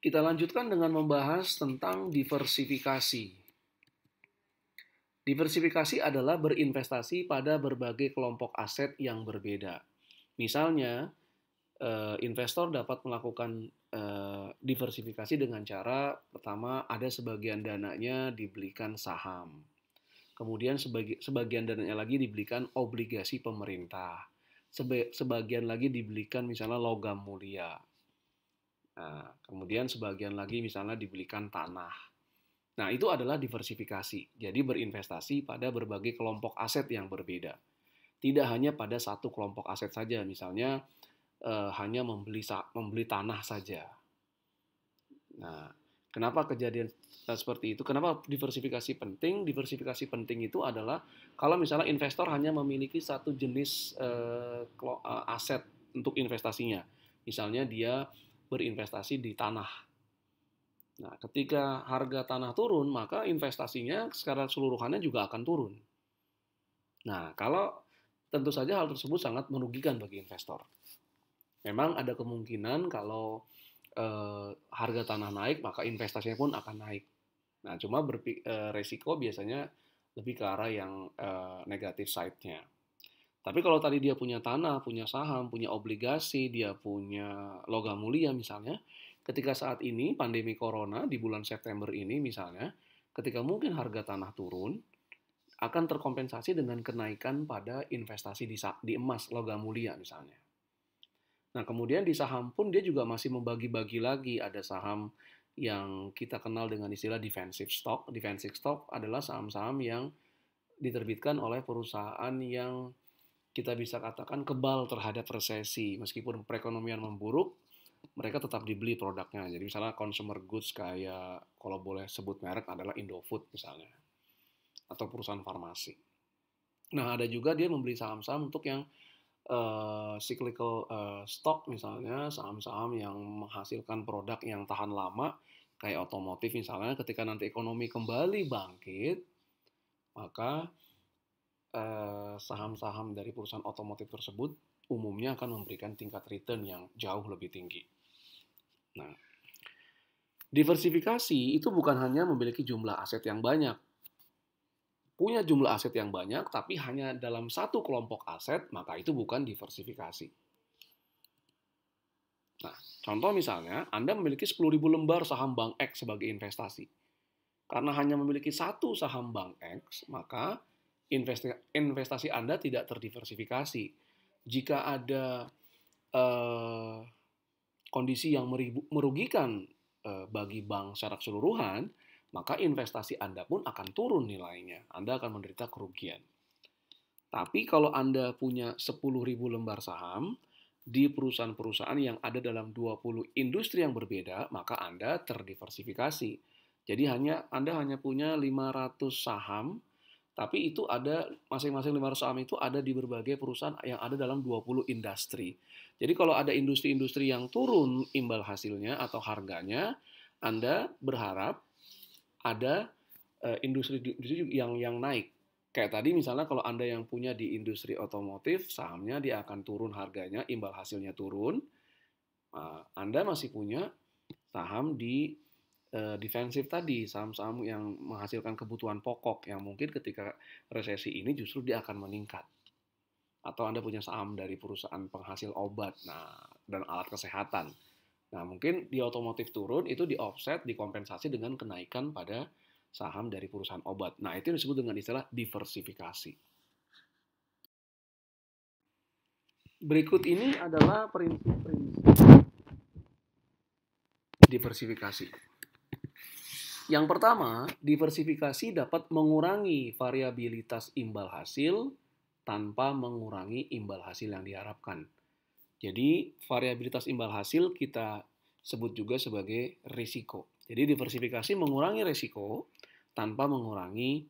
S1: Kita lanjutkan dengan membahas tentang diversifikasi. Diversifikasi adalah berinvestasi pada berbagai kelompok aset yang berbeda. Misalnya, eh, investor dapat melakukan eh, diversifikasi dengan cara pertama ada sebagian dananya dibelikan saham. Kemudian sebagian dananya lagi dibelikan obligasi pemerintah. Sebagian lagi dibelikan misalnya logam mulia Nah, kemudian sebagian lagi misalnya dibelikan tanah. Nah, itu adalah diversifikasi. Jadi berinvestasi pada berbagai kelompok aset yang berbeda. Tidak hanya pada satu kelompok aset saja, misalnya eh, hanya membeli membeli tanah saja. Nah, kenapa kejadian seperti itu? Kenapa diversifikasi penting? Diversifikasi penting itu adalah kalau misalnya investor hanya memiliki satu jenis eh, eh aset untuk investasinya. Misalnya dia berinvestasi di tanah. Nah, ketika harga tanah turun, maka investasinya secara seluruhannya juga akan turun. Nah, kalau tentu saja hal tersebut sangat merugikan bagi investor. Memang ada kemungkinan kalau eh, harga tanah naik, maka investasinya pun akan naik. Nah, cuma berpik- eh, resiko biasanya lebih ke arah yang eh, negatif side-nya. Tapi kalau tadi dia punya tanah, punya saham, punya obligasi, dia punya logam mulia misalnya, ketika saat ini pandemi corona di bulan September ini misalnya, ketika mungkin harga tanah turun, akan terkompensasi dengan kenaikan pada investasi di, di emas logam mulia misalnya. Nah, kemudian di saham pun dia juga masih membagi-bagi lagi. Ada saham yang kita kenal dengan istilah defensive stock. Defensive stock adalah saham-saham yang diterbitkan oleh perusahaan yang kita bisa katakan kebal terhadap resesi. Meskipun perekonomian memburuk, mereka tetap dibeli produknya. Jadi misalnya consumer goods kayak kalau boleh sebut merek adalah Indofood misalnya. Atau perusahaan farmasi. Nah, ada juga dia membeli saham-saham untuk yang uh, cyclical uh, stock misalnya, saham-saham yang menghasilkan produk yang tahan lama kayak otomotif misalnya ketika nanti ekonomi kembali bangkit, maka Eh, saham-saham dari perusahaan otomotif tersebut umumnya akan memberikan tingkat return yang jauh lebih tinggi. Nah, diversifikasi itu bukan hanya memiliki jumlah aset yang banyak. Punya jumlah aset yang banyak, tapi hanya dalam satu kelompok aset, maka itu bukan diversifikasi. Nah, contoh misalnya, Anda memiliki 10.000 lembar saham Bank X sebagai investasi. Karena hanya memiliki satu saham Bank X, maka investasi Anda tidak terdiversifikasi. Jika ada uh, kondisi yang merugikan uh, bagi bank secara keseluruhan, maka investasi Anda pun akan turun nilainya. Anda akan menderita kerugian. Tapi kalau Anda punya ribu lembar saham di perusahaan-perusahaan yang ada dalam 20 industri yang berbeda, maka Anda terdiversifikasi. Jadi hanya Anda hanya punya 500 saham tapi itu ada masing-masing 500 saham itu ada di berbagai perusahaan yang ada dalam 20 industri. Jadi kalau ada industri-industri yang turun imbal hasilnya atau harganya, Anda berharap ada industri-industri eh, yang yang naik. Kayak tadi misalnya kalau Anda yang punya di industri otomotif, sahamnya dia akan turun harganya, imbal hasilnya turun. Ah, Anda masih punya saham di Eh, defensif tadi, saham-saham yang menghasilkan kebutuhan pokok yang mungkin ketika resesi ini justru dia akan meningkat. Atau Anda punya saham dari perusahaan penghasil obat nah dan alat kesehatan. Nah, mungkin di otomotif turun itu di offset, dikompensasi dengan kenaikan pada saham dari perusahaan obat. Nah, itu disebut dengan istilah diversifikasi. Berikut ini adalah prinsip-prinsip diversifikasi. Yang pertama, diversifikasi dapat mengurangi variabilitas imbal hasil tanpa mengurangi imbal hasil yang diharapkan. Jadi, variabilitas imbal hasil kita sebut juga sebagai risiko. Jadi, diversifikasi mengurangi risiko tanpa mengurangi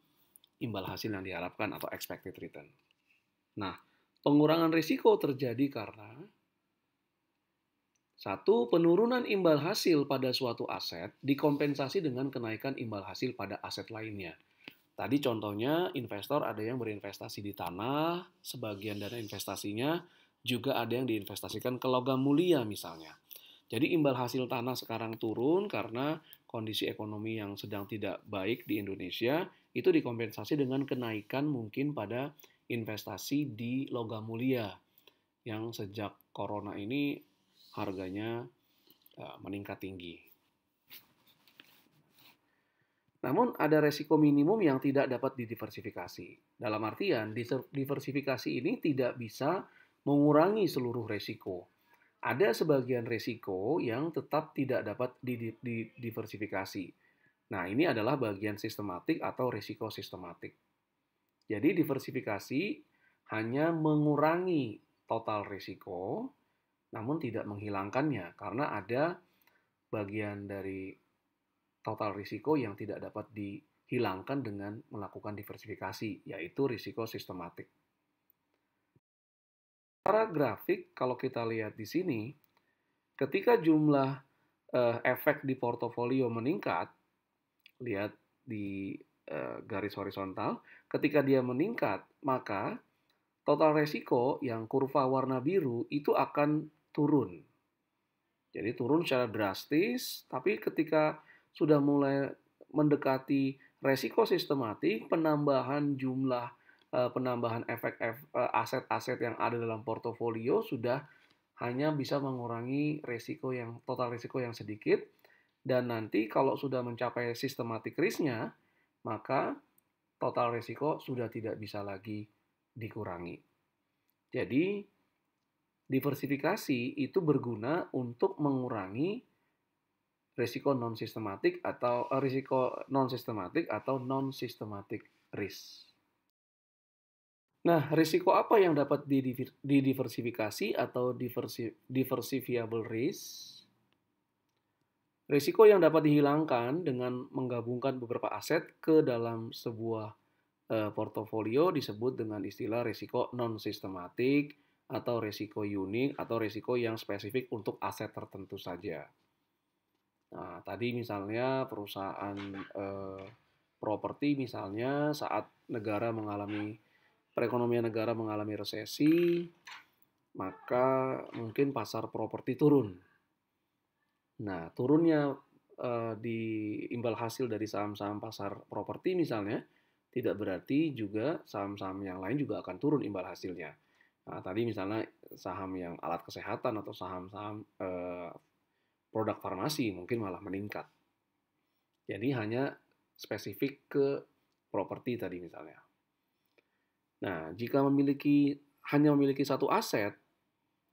S1: imbal hasil yang diharapkan atau expected return. Nah, pengurangan risiko terjadi karena satu, penurunan imbal hasil pada suatu aset dikompensasi dengan kenaikan imbal hasil pada aset lainnya. Tadi contohnya investor ada yang berinvestasi di tanah, sebagian dana investasinya juga ada yang diinvestasikan ke logam mulia misalnya. Jadi imbal hasil tanah sekarang turun karena kondisi ekonomi yang sedang tidak baik di Indonesia itu dikompensasi dengan kenaikan mungkin pada investasi di logam mulia yang sejak corona ini harganya uh, meningkat tinggi. Namun ada resiko minimum yang tidak dapat didiversifikasi. Dalam artian, diversifikasi ini tidak bisa mengurangi seluruh resiko. Ada sebagian resiko yang tetap tidak dapat didiversifikasi. Nah, ini adalah bagian sistematik atau resiko sistematik. Jadi diversifikasi hanya mengurangi total resiko namun tidak menghilangkannya karena ada bagian dari total risiko yang tidak dapat dihilangkan dengan melakukan diversifikasi, yaitu risiko sistematik. Para grafik, kalau kita lihat di sini, ketika jumlah eh, efek di portofolio meningkat, lihat di eh, garis horizontal, ketika dia meningkat, maka total resiko yang kurva warna biru itu akan turun. Jadi turun secara drastis, tapi ketika sudah mulai mendekati resiko sistematik, penambahan jumlah eh, penambahan efek eh, aset-aset yang ada dalam portofolio sudah hanya bisa mengurangi resiko yang total resiko yang sedikit dan nanti kalau sudah mencapai sistematik risknya maka total resiko sudah tidak bisa lagi dikurangi. Jadi diversifikasi itu berguna untuk mengurangi risiko non sistematik atau eh, risiko non sistematik atau non sistematik risk. Nah, risiko apa yang dapat didiversifikasi atau diversi, diversifiable risk? Risiko yang dapat dihilangkan dengan menggabungkan beberapa aset ke dalam sebuah uh, portofolio disebut dengan istilah risiko non sistematik atau risiko unik atau risiko yang spesifik untuk aset tertentu saja. Nah, tadi misalnya perusahaan eh, properti misalnya saat negara mengalami perekonomian negara mengalami resesi, maka mungkin pasar properti turun. Nah, turunnya eh, di imbal hasil dari saham-saham pasar properti misalnya tidak berarti juga saham-saham yang lain juga akan turun imbal hasilnya Nah, tadi misalnya saham yang alat kesehatan atau saham-saham eh, produk farmasi mungkin malah meningkat. Jadi hanya spesifik ke properti tadi misalnya. Nah, jika memiliki hanya memiliki satu aset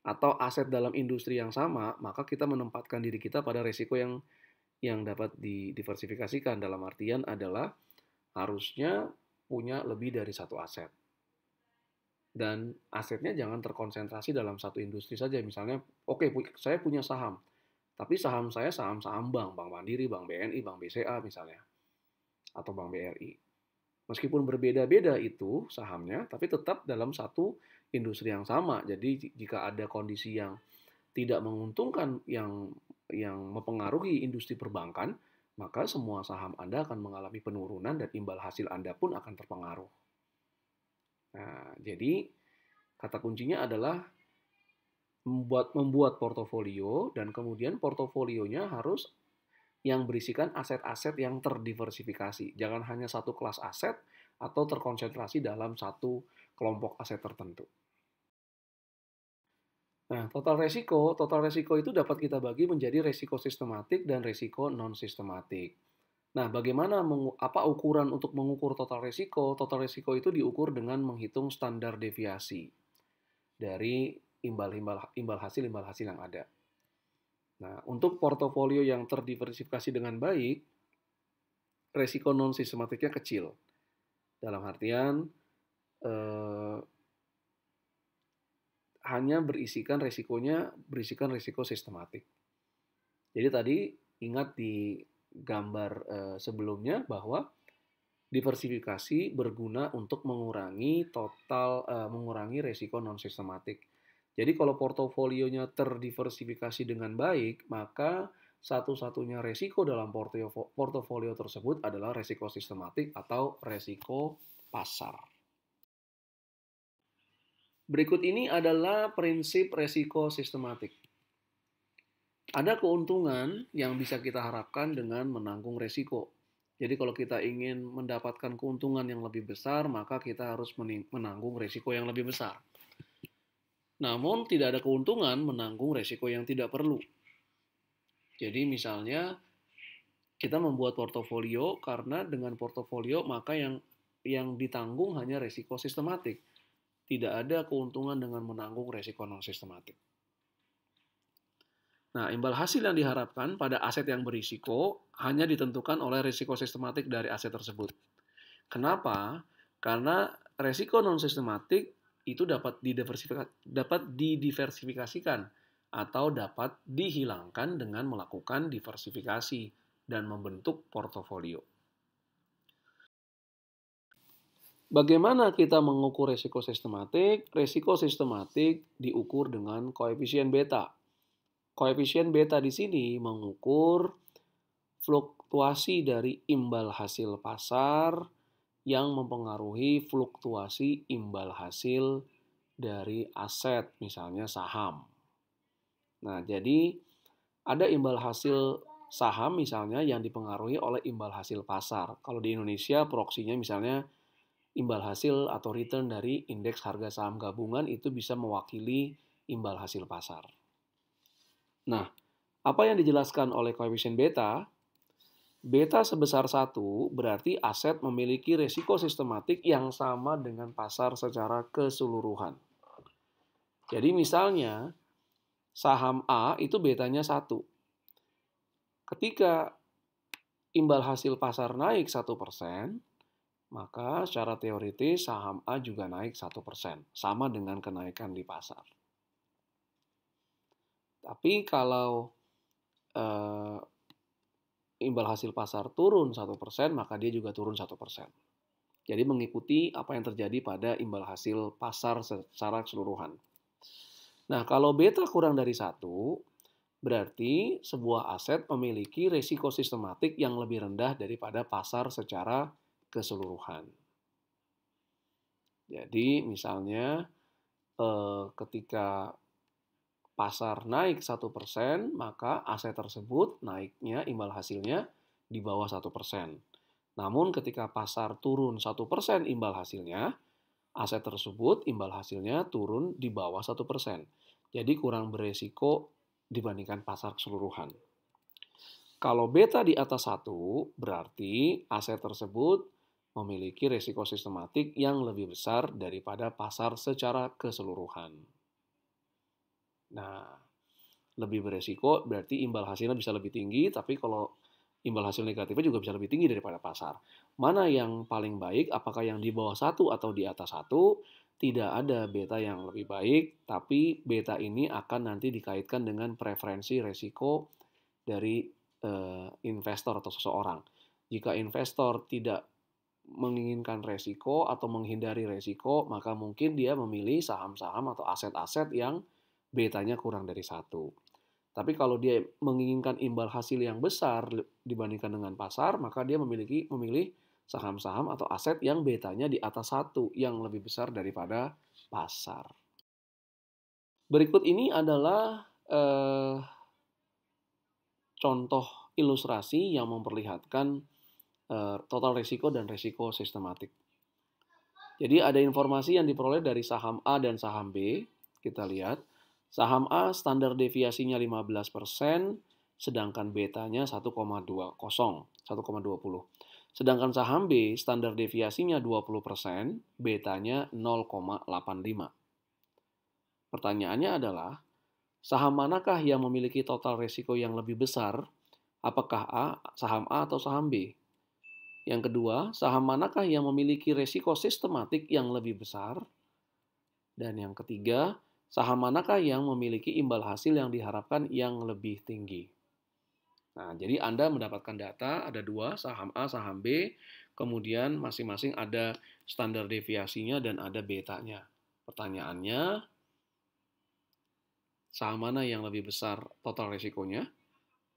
S1: atau aset dalam industri yang sama, maka kita menempatkan diri kita pada resiko yang yang dapat didiversifikasikan dalam artian adalah harusnya punya lebih dari satu aset dan asetnya jangan terkonsentrasi dalam satu industri saja. Misalnya, oke, okay, saya punya saham, tapi saham saya saham-saham bank, Bank Mandiri, Bank BNI, Bank BCA misalnya, atau Bank BRI. Meskipun berbeda-beda itu sahamnya, tapi tetap dalam satu industri yang sama. Jadi jika ada kondisi yang tidak menguntungkan yang yang mempengaruhi industri perbankan, maka semua saham Anda akan mengalami penurunan dan imbal hasil Anda pun akan terpengaruh. Nah, jadi kata kuncinya adalah membuat membuat portofolio dan kemudian portofolionya harus yang berisikan aset-aset yang terdiversifikasi. Jangan hanya satu kelas aset atau terkonsentrasi dalam satu kelompok aset tertentu. Nah, total resiko, total resiko itu dapat kita bagi menjadi resiko sistematik dan resiko non-sistematik. Nah, bagaimana apa ukuran untuk mengukur total resiko? Total resiko itu diukur dengan menghitung standar deviasi dari imbal-imbal imbal hasil imbal hasil yang ada. Nah, untuk portofolio yang terdiversifikasi dengan baik, resiko non sistematiknya kecil. Dalam artian eh, hanya berisikan resikonya berisikan resiko sistematik. Jadi tadi ingat di gambar eh, sebelumnya bahwa diversifikasi berguna untuk mengurangi total eh, mengurangi resiko non sistematik. Jadi kalau portofolionya terdiversifikasi dengan baik, maka satu-satunya resiko dalam portofolio tersebut adalah resiko sistematik atau resiko pasar. Berikut ini adalah prinsip resiko sistematik ada keuntungan yang bisa kita harapkan dengan menanggung resiko. Jadi kalau kita ingin mendapatkan keuntungan yang lebih besar, maka kita harus menanggung resiko yang lebih besar. Namun tidak ada keuntungan menanggung resiko yang tidak perlu. Jadi misalnya kita membuat portofolio karena dengan portofolio maka yang yang ditanggung hanya resiko sistematik. Tidak ada keuntungan dengan menanggung resiko non sistematik. Nah, imbal hasil yang diharapkan pada aset yang berisiko hanya ditentukan oleh risiko sistematik dari aset tersebut. Kenapa? Karena risiko non-sistematik itu dapat didiversifikasi, dapat didiversifikasikan atau dapat dihilangkan dengan melakukan diversifikasi dan membentuk portofolio. Bagaimana kita mengukur risiko sistematik? Risiko sistematik diukur dengan koefisien beta Koefisien beta di sini mengukur fluktuasi dari imbal hasil pasar yang mempengaruhi fluktuasi imbal hasil dari aset, misalnya saham. Nah, jadi ada imbal hasil saham misalnya yang dipengaruhi oleh imbal hasil pasar. Kalau di Indonesia proksinya misalnya imbal hasil atau return dari indeks harga saham gabungan itu bisa mewakili imbal hasil pasar. Nah, apa yang dijelaskan oleh koefisien beta? Beta sebesar satu berarti aset memiliki resiko sistematik yang sama dengan pasar secara keseluruhan. Jadi misalnya saham A itu betanya satu. Ketika imbal hasil pasar naik satu persen, maka secara teoritis saham A juga naik satu persen, sama dengan kenaikan di pasar. Tapi kalau uh, imbal hasil pasar turun satu persen, maka dia juga turun satu persen. Jadi mengikuti apa yang terjadi pada imbal hasil pasar secara keseluruhan. Nah, kalau beta kurang dari satu, berarti sebuah aset memiliki risiko sistematik yang lebih rendah daripada pasar secara keseluruhan. Jadi misalnya eh, ketika pasar naik satu persen maka aset tersebut naiknya imbal hasilnya di bawah satu persen. Namun ketika pasar turun satu persen imbal hasilnya, aset tersebut imbal hasilnya turun di bawah satu persen. Jadi kurang beresiko dibandingkan pasar keseluruhan. Kalau beta di atas satu berarti aset tersebut memiliki resiko sistematik yang lebih besar daripada pasar secara keseluruhan. Nah, lebih beresiko berarti imbal hasilnya bisa lebih tinggi, tapi kalau imbal hasil negatifnya juga bisa lebih tinggi daripada pasar. Mana yang paling baik? Apakah yang di bawah satu atau di atas satu? Tidak ada beta yang lebih baik, tapi beta ini akan nanti dikaitkan dengan preferensi resiko dari uh, investor atau seseorang. Jika investor tidak menginginkan resiko atau menghindari resiko, maka mungkin dia memilih saham-saham atau aset-aset yang betanya kurang dari satu. Tapi kalau dia menginginkan imbal hasil yang besar dibandingkan dengan pasar, maka dia memiliki memilih saham-saham atau aset yang betanya di atas satu yang lebih besar daripada pasar. Berikut ini adalah eh, contoh ilustrasi yang memperlihatkan eh, total risiko dan risiko sistematik. Jadi ada informasi yang diperoleh dari saham A dan saham B. Kita lihat Saham A standar deviasinya 15%, sedangkan betanya 1,20, 1,20. Sedangkan saham B standar deviasinya 20%, betanya 0,85. Pertanyaannya adalah, saham manakah yang memiliki total risiko yang lebih besar? Apakah A, saham A atau saham B? Yang kedua, saham manakah yang memiliki risiko sistematik yang lebih besar? Dan yang ketiga, Saham manakah yang memiliki imbal hasil yang diharapkan yang lebih tinggi? Nah, jadi Anda mendapatkan data, ada dua, saham A, saham B, kemudian masing-masing ada standar deviasinya dan ada betanya. Pertanyaannya, saham mana yang lebih besar total risikonya,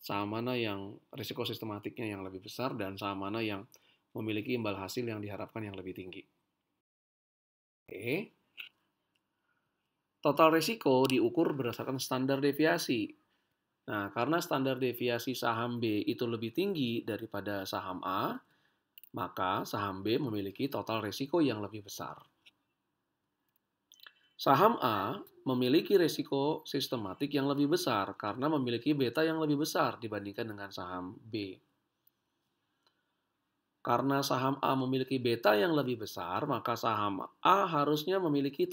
S1: saham mana yang risiko sistematiknya yang lebih besar, dan saham mana yang memiliki imbal hasil yang diharapkan yang lebih tinggi. Oke, Total risiko diukur berdasarkan standar deviasi. Nah, karena standar deviasi saham B itu lebih tinggi daripada saham A, maka saham B memiliki total risiko yang lebih besar. Saham A memiliki risiko sistematik yang lebih besar karena memiliki beta yang lebih besar dibandingkan dengan saham B. Karena saham A memiliki beta yang lebih besar, maka saham A harusnya memiliki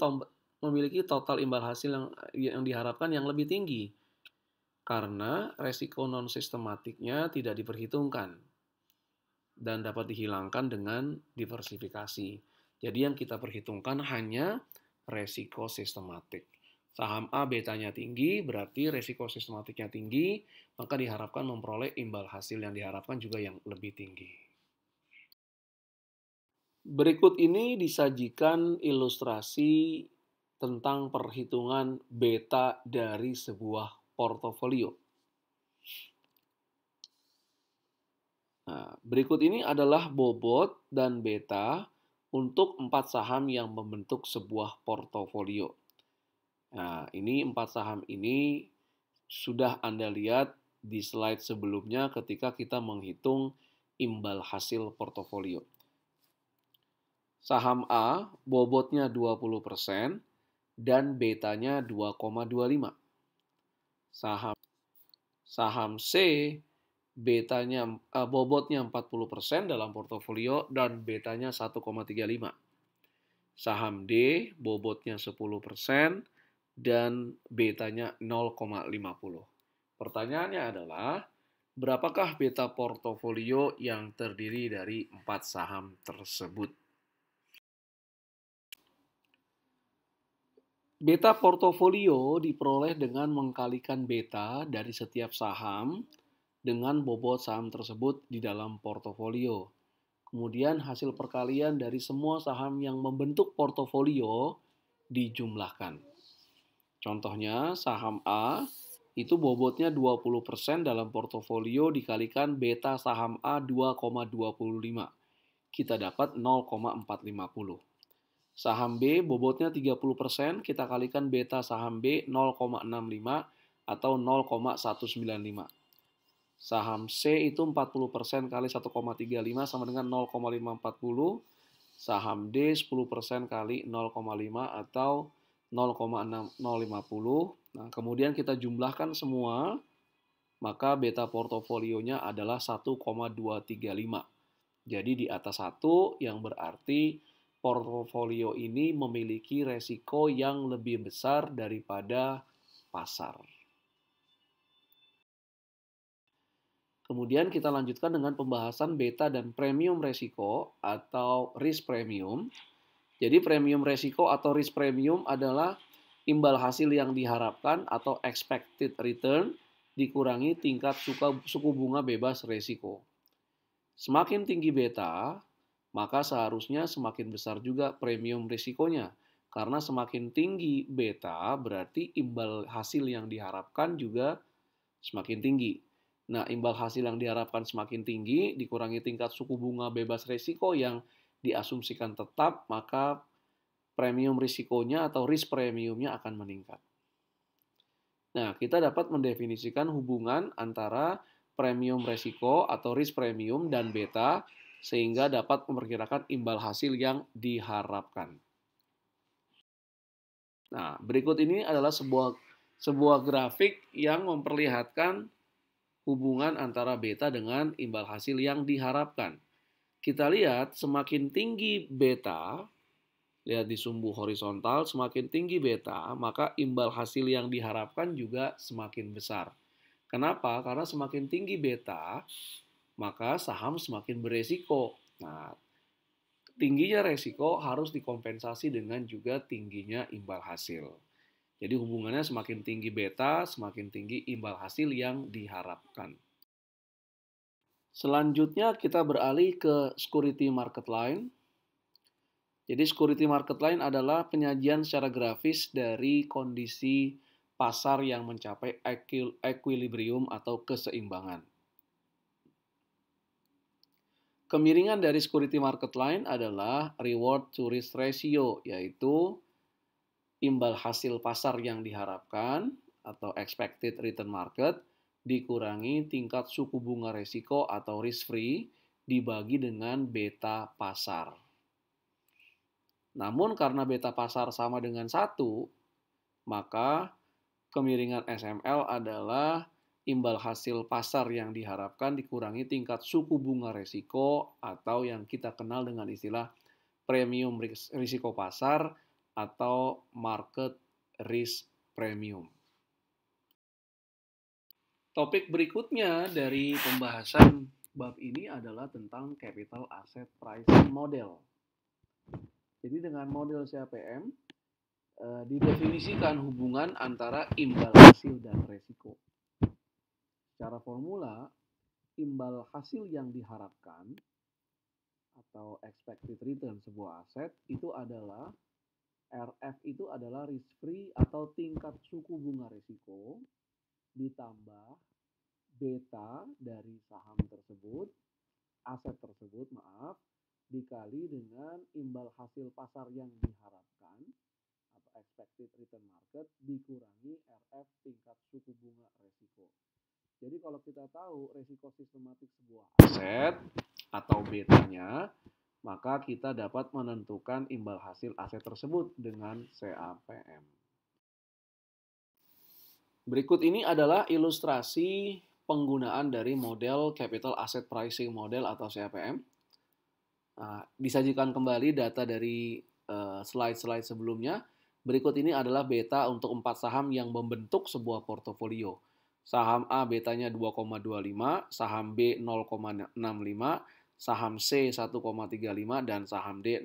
S1: memiliki total imbal hasil yang yang diharapkan yang lebih tinggi karena resiko non sistematiknya tidak diperhitungkan dan dapat dihilangkan dengan diversifikasi. Jadi yang kita perhitungkan hanya resiko sistematik. Saham A betanya tinggi, berarti resiko sistematiknya tinggi, maka diharapkan memperoleh imbal hasil yang diharapkan juga yang lebih tinggi. Berikut ini disajikan ilustrasi tentang perhitungan beta dari sebuah portofolio. Nah, berikut ini adalah bobot dan beta untuk empat saham yang membentuk sebuah portofolio. Nah, ini empat saham ini sudah Anda lihat di slide sebelumnya ketika kita menghitung imbal hasil portofolio. Saham A bobotnya dan betanya 2,25. Saham saham C betanya eh, bobotnya 40% dalam portofolio dan betanya 1,35. Saham D bobotnya 10% dan betanya 0,50. Pertanyaannya adalah berapakah beta portofolio yang terdiri dari empat saham tersebut? Beta portofolio diperoleh dengan mengkalikan beta dari setiap saham dengan bobot saham tersebut di dalam portofolio. Kemudian hasil perkalian dari semua saham yang membentuk portofolio dijumlahkan. Contohnya saham A itu bobotnya 20% dalam portofolio dikalikan beta saham A 2,25. Kita dapat 0,450. Saham B bobotnya 30%, kita kalikan beta saham B 0,65 atau 0,195. Saham C itu 40% kali 1,35 sama dengan 0,540. Saham D 10% kali 0,5 atau 0,6050. Nah, kemudian kita jumlahkan semua, maka beta portofolionya adalah 1,235. Jadi di atas 1 yang berarti portofolio ini memiliki resiko yang lebih besar daripada pasar. Kemudian kita lanjutkan dengan pembahasan beta dan premium resiko atau risk premium. Jadi premium resiko atau risk premium adalah imbal hasil yang diharapkan atau expected return dikurangi tingkat suku bunga bebas resiko. Semakin tinggi beta, maka seharusnya semakin besar juga premium risikonya. Karena semakin tinggi beta, berarti imbal hasil yang diharapkan juga semakin tinggi. Nah, imbal hasil yang diharapkan semakin tinggi, dikurangi tingkat suku bunga bebas risiko yang diasumsikan tetap, maka premium risikonya atau risk premiumnya akan meningkat. Nah, kita dapat mendefinisikan hubungan antara premium risiko atau risk premium dan beta sehingga dapat memperkirakan imbal hasil yang diharapkan. Nah, berikut ini adalah sebuah sebuah grafik yang memperlihatkan hubungan antara beta dengan imbal hasil yang diharapkan. Kita lihat semakin tinggi beta, lihat di sumbu horizontal, semakin tinggi beta, maka imbal hasil yang diharapkan juga semakin besar. Kenapa? Karena semakin tinggi beta, maka saham semakin beresiko. Nah, tingginya resiko harus dikompensasi dengan juga tingginya imbal hasil. Jadi hubungannya semakin tinggi beta, semakin tinggi imbal hasil yang diharapkan. Selanjutnya kita beralih ke security market line. Jadi security market line adalah penyajian secara grafis dari kondisi pasar yang mencapai equilibrium atau keseimbangan. Kemiringan dari security market line adalah reward to risk ratio, yaitu imbal hasil pasar yang diharapkan atau expected return market dikurangi tingkat suku bunga resiko atau risk free dibagi dengan beta pasar. Namun karena beta pasar sama dengan satu, maka kemiringan SML adalah imbal hasil pasar yang diharapkan dikurangi tingkat suku bunga resiko atau yang kita kenal dengan istilah premium risiko pasar atau market risk premium. Topik berikutnya dari pembahasan bab ini adalah tentang capital asset pricing model. Jadi dengan model CAPM eh, didefinisikan hubungan antara imbal hasil dan resiko Secara formula, imbal hasil yang diharapkan atau expected return sebuah aset itu adalah RF itu adalah risk free atau tingkat suku bunga risiko ditambah beta dari saham tersebut, aset tersebut, maaf, dikali dengan imbal hasil pasar yang diharapkan atau expected return market dikurangi RF tingkat suku bunga risiko. Jadi kalau kita tahu resiko sistematik sebuah aset atau betanya, maka kita dapat menentukan imbal hasil aset tersebut dengan CAPM. Berikut ini adalah ilustrasi penggunaan dari model Capital Asset Pricing Model atau CAPM. Nah, disajikan kembali data dari eh, slide-slide sebelumnya. Berikut ini adalah beta untuk empat saham yang membentuk sebuah portofolio. Saham A betanya 2,25, saham B 0,65, saham C 1,35, dan saham D 0,5.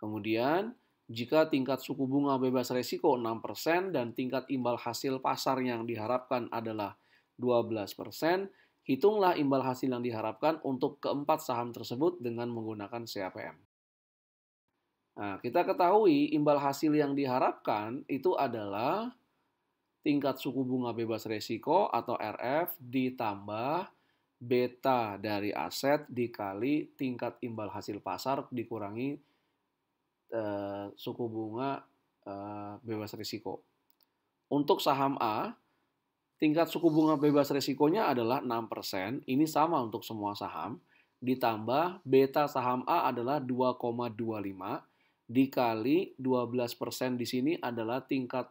S1: Kemudian, jika tingkat suku bunga bebas resiko 6% dan tingkat imbal hasil pasar yang diharapkan adalah 12%, hitunglah imbal hasil yang diharapkan untuk keempat saham tersebut dengan menggunakan CAPM. Nah, kita ketahui imbal hasil yang diharapkan itu adalah tingkat suku bunga bebas resiko atau RF ditambah beta dari aset dikali tingkat imbal hasil pasar dikurangi eh, suku bunga eh, bebas resiko. Untuk saham A, tingkat suku bunga bebas resikonya adalah 6%, ini sama untuk semua saham, ditambah beta saham A adalah 2,25 dikali 12% di sini adalah tingkat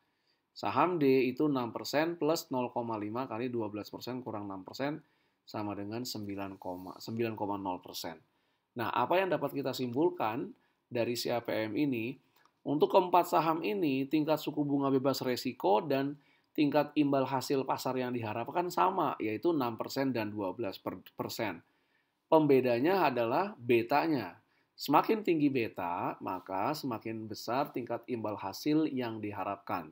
S1: Saham D itu 6% plus 0,5 kali 12% kurang 6% sama dengan 9,0%. Nah, apa yang dapat kita simpulkan dari CAPM ini? Untuk keempat saham ini, tingkat suku bunga bebas resiko dan tingkat imbal hasil pasar yang diharapkan sama, yaitu 6% dan 12%. Pembedanya adalah betanya. Semakin tinggi beta, maka semakin besar tingkat imbal hasil yang diharapkan.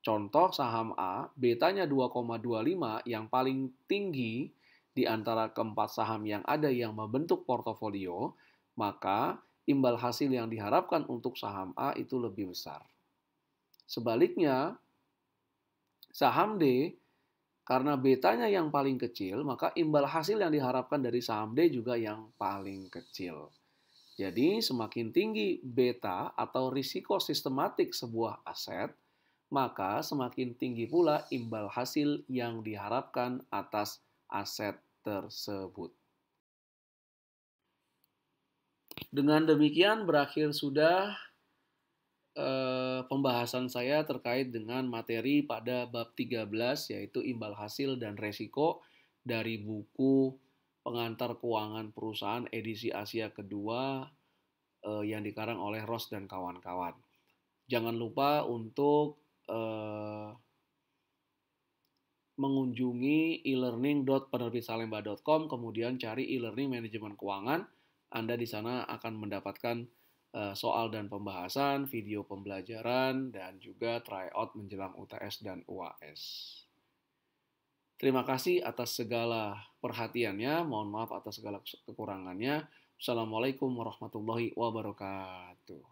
S1: Contoh saham A, betanya 2,25 yang paling tinggi di antara keempat saham yang ada yang membentuk portofolio, maka imbal hasil yang diharapkan untuk saham A itu lebih besar. Sebaliknya, saham D karena betanya yang paling kecil, maka imbal hasil yang diharapkan dari saham D juga yang paling kecil. Jadi, semakin tinggi beta atau risiko sistematik sebuah aset, maka semakin tinggi pula imbal hasil yang diharapkan atas aset tersebut. Dengan demikian berakhir sudah eh, pembahasan saya terkait dengan materi pada bab 13 yaitu imbal hasil dan resiko dari buku Pengantar Keuangan Perusahaan edisi Asia kedua eh, yang dikarang oleh Ross dan kawan-kawan. Jangan lupa untuk uh, mengunjungi e-learning.penerbitsalemba.com, kemudian cari e-learning manajemen keuangan. Anda di sana akan mendapatkan uh, soal dan pembahasan, video pembelajaran, dan juga tryout menjelang UTS dan UAS. Terima kasih atas segala perhatiannya. Mohon maaf atas segala kekurangannya. Assalamualaikum warahmatullahi wabarakatuh.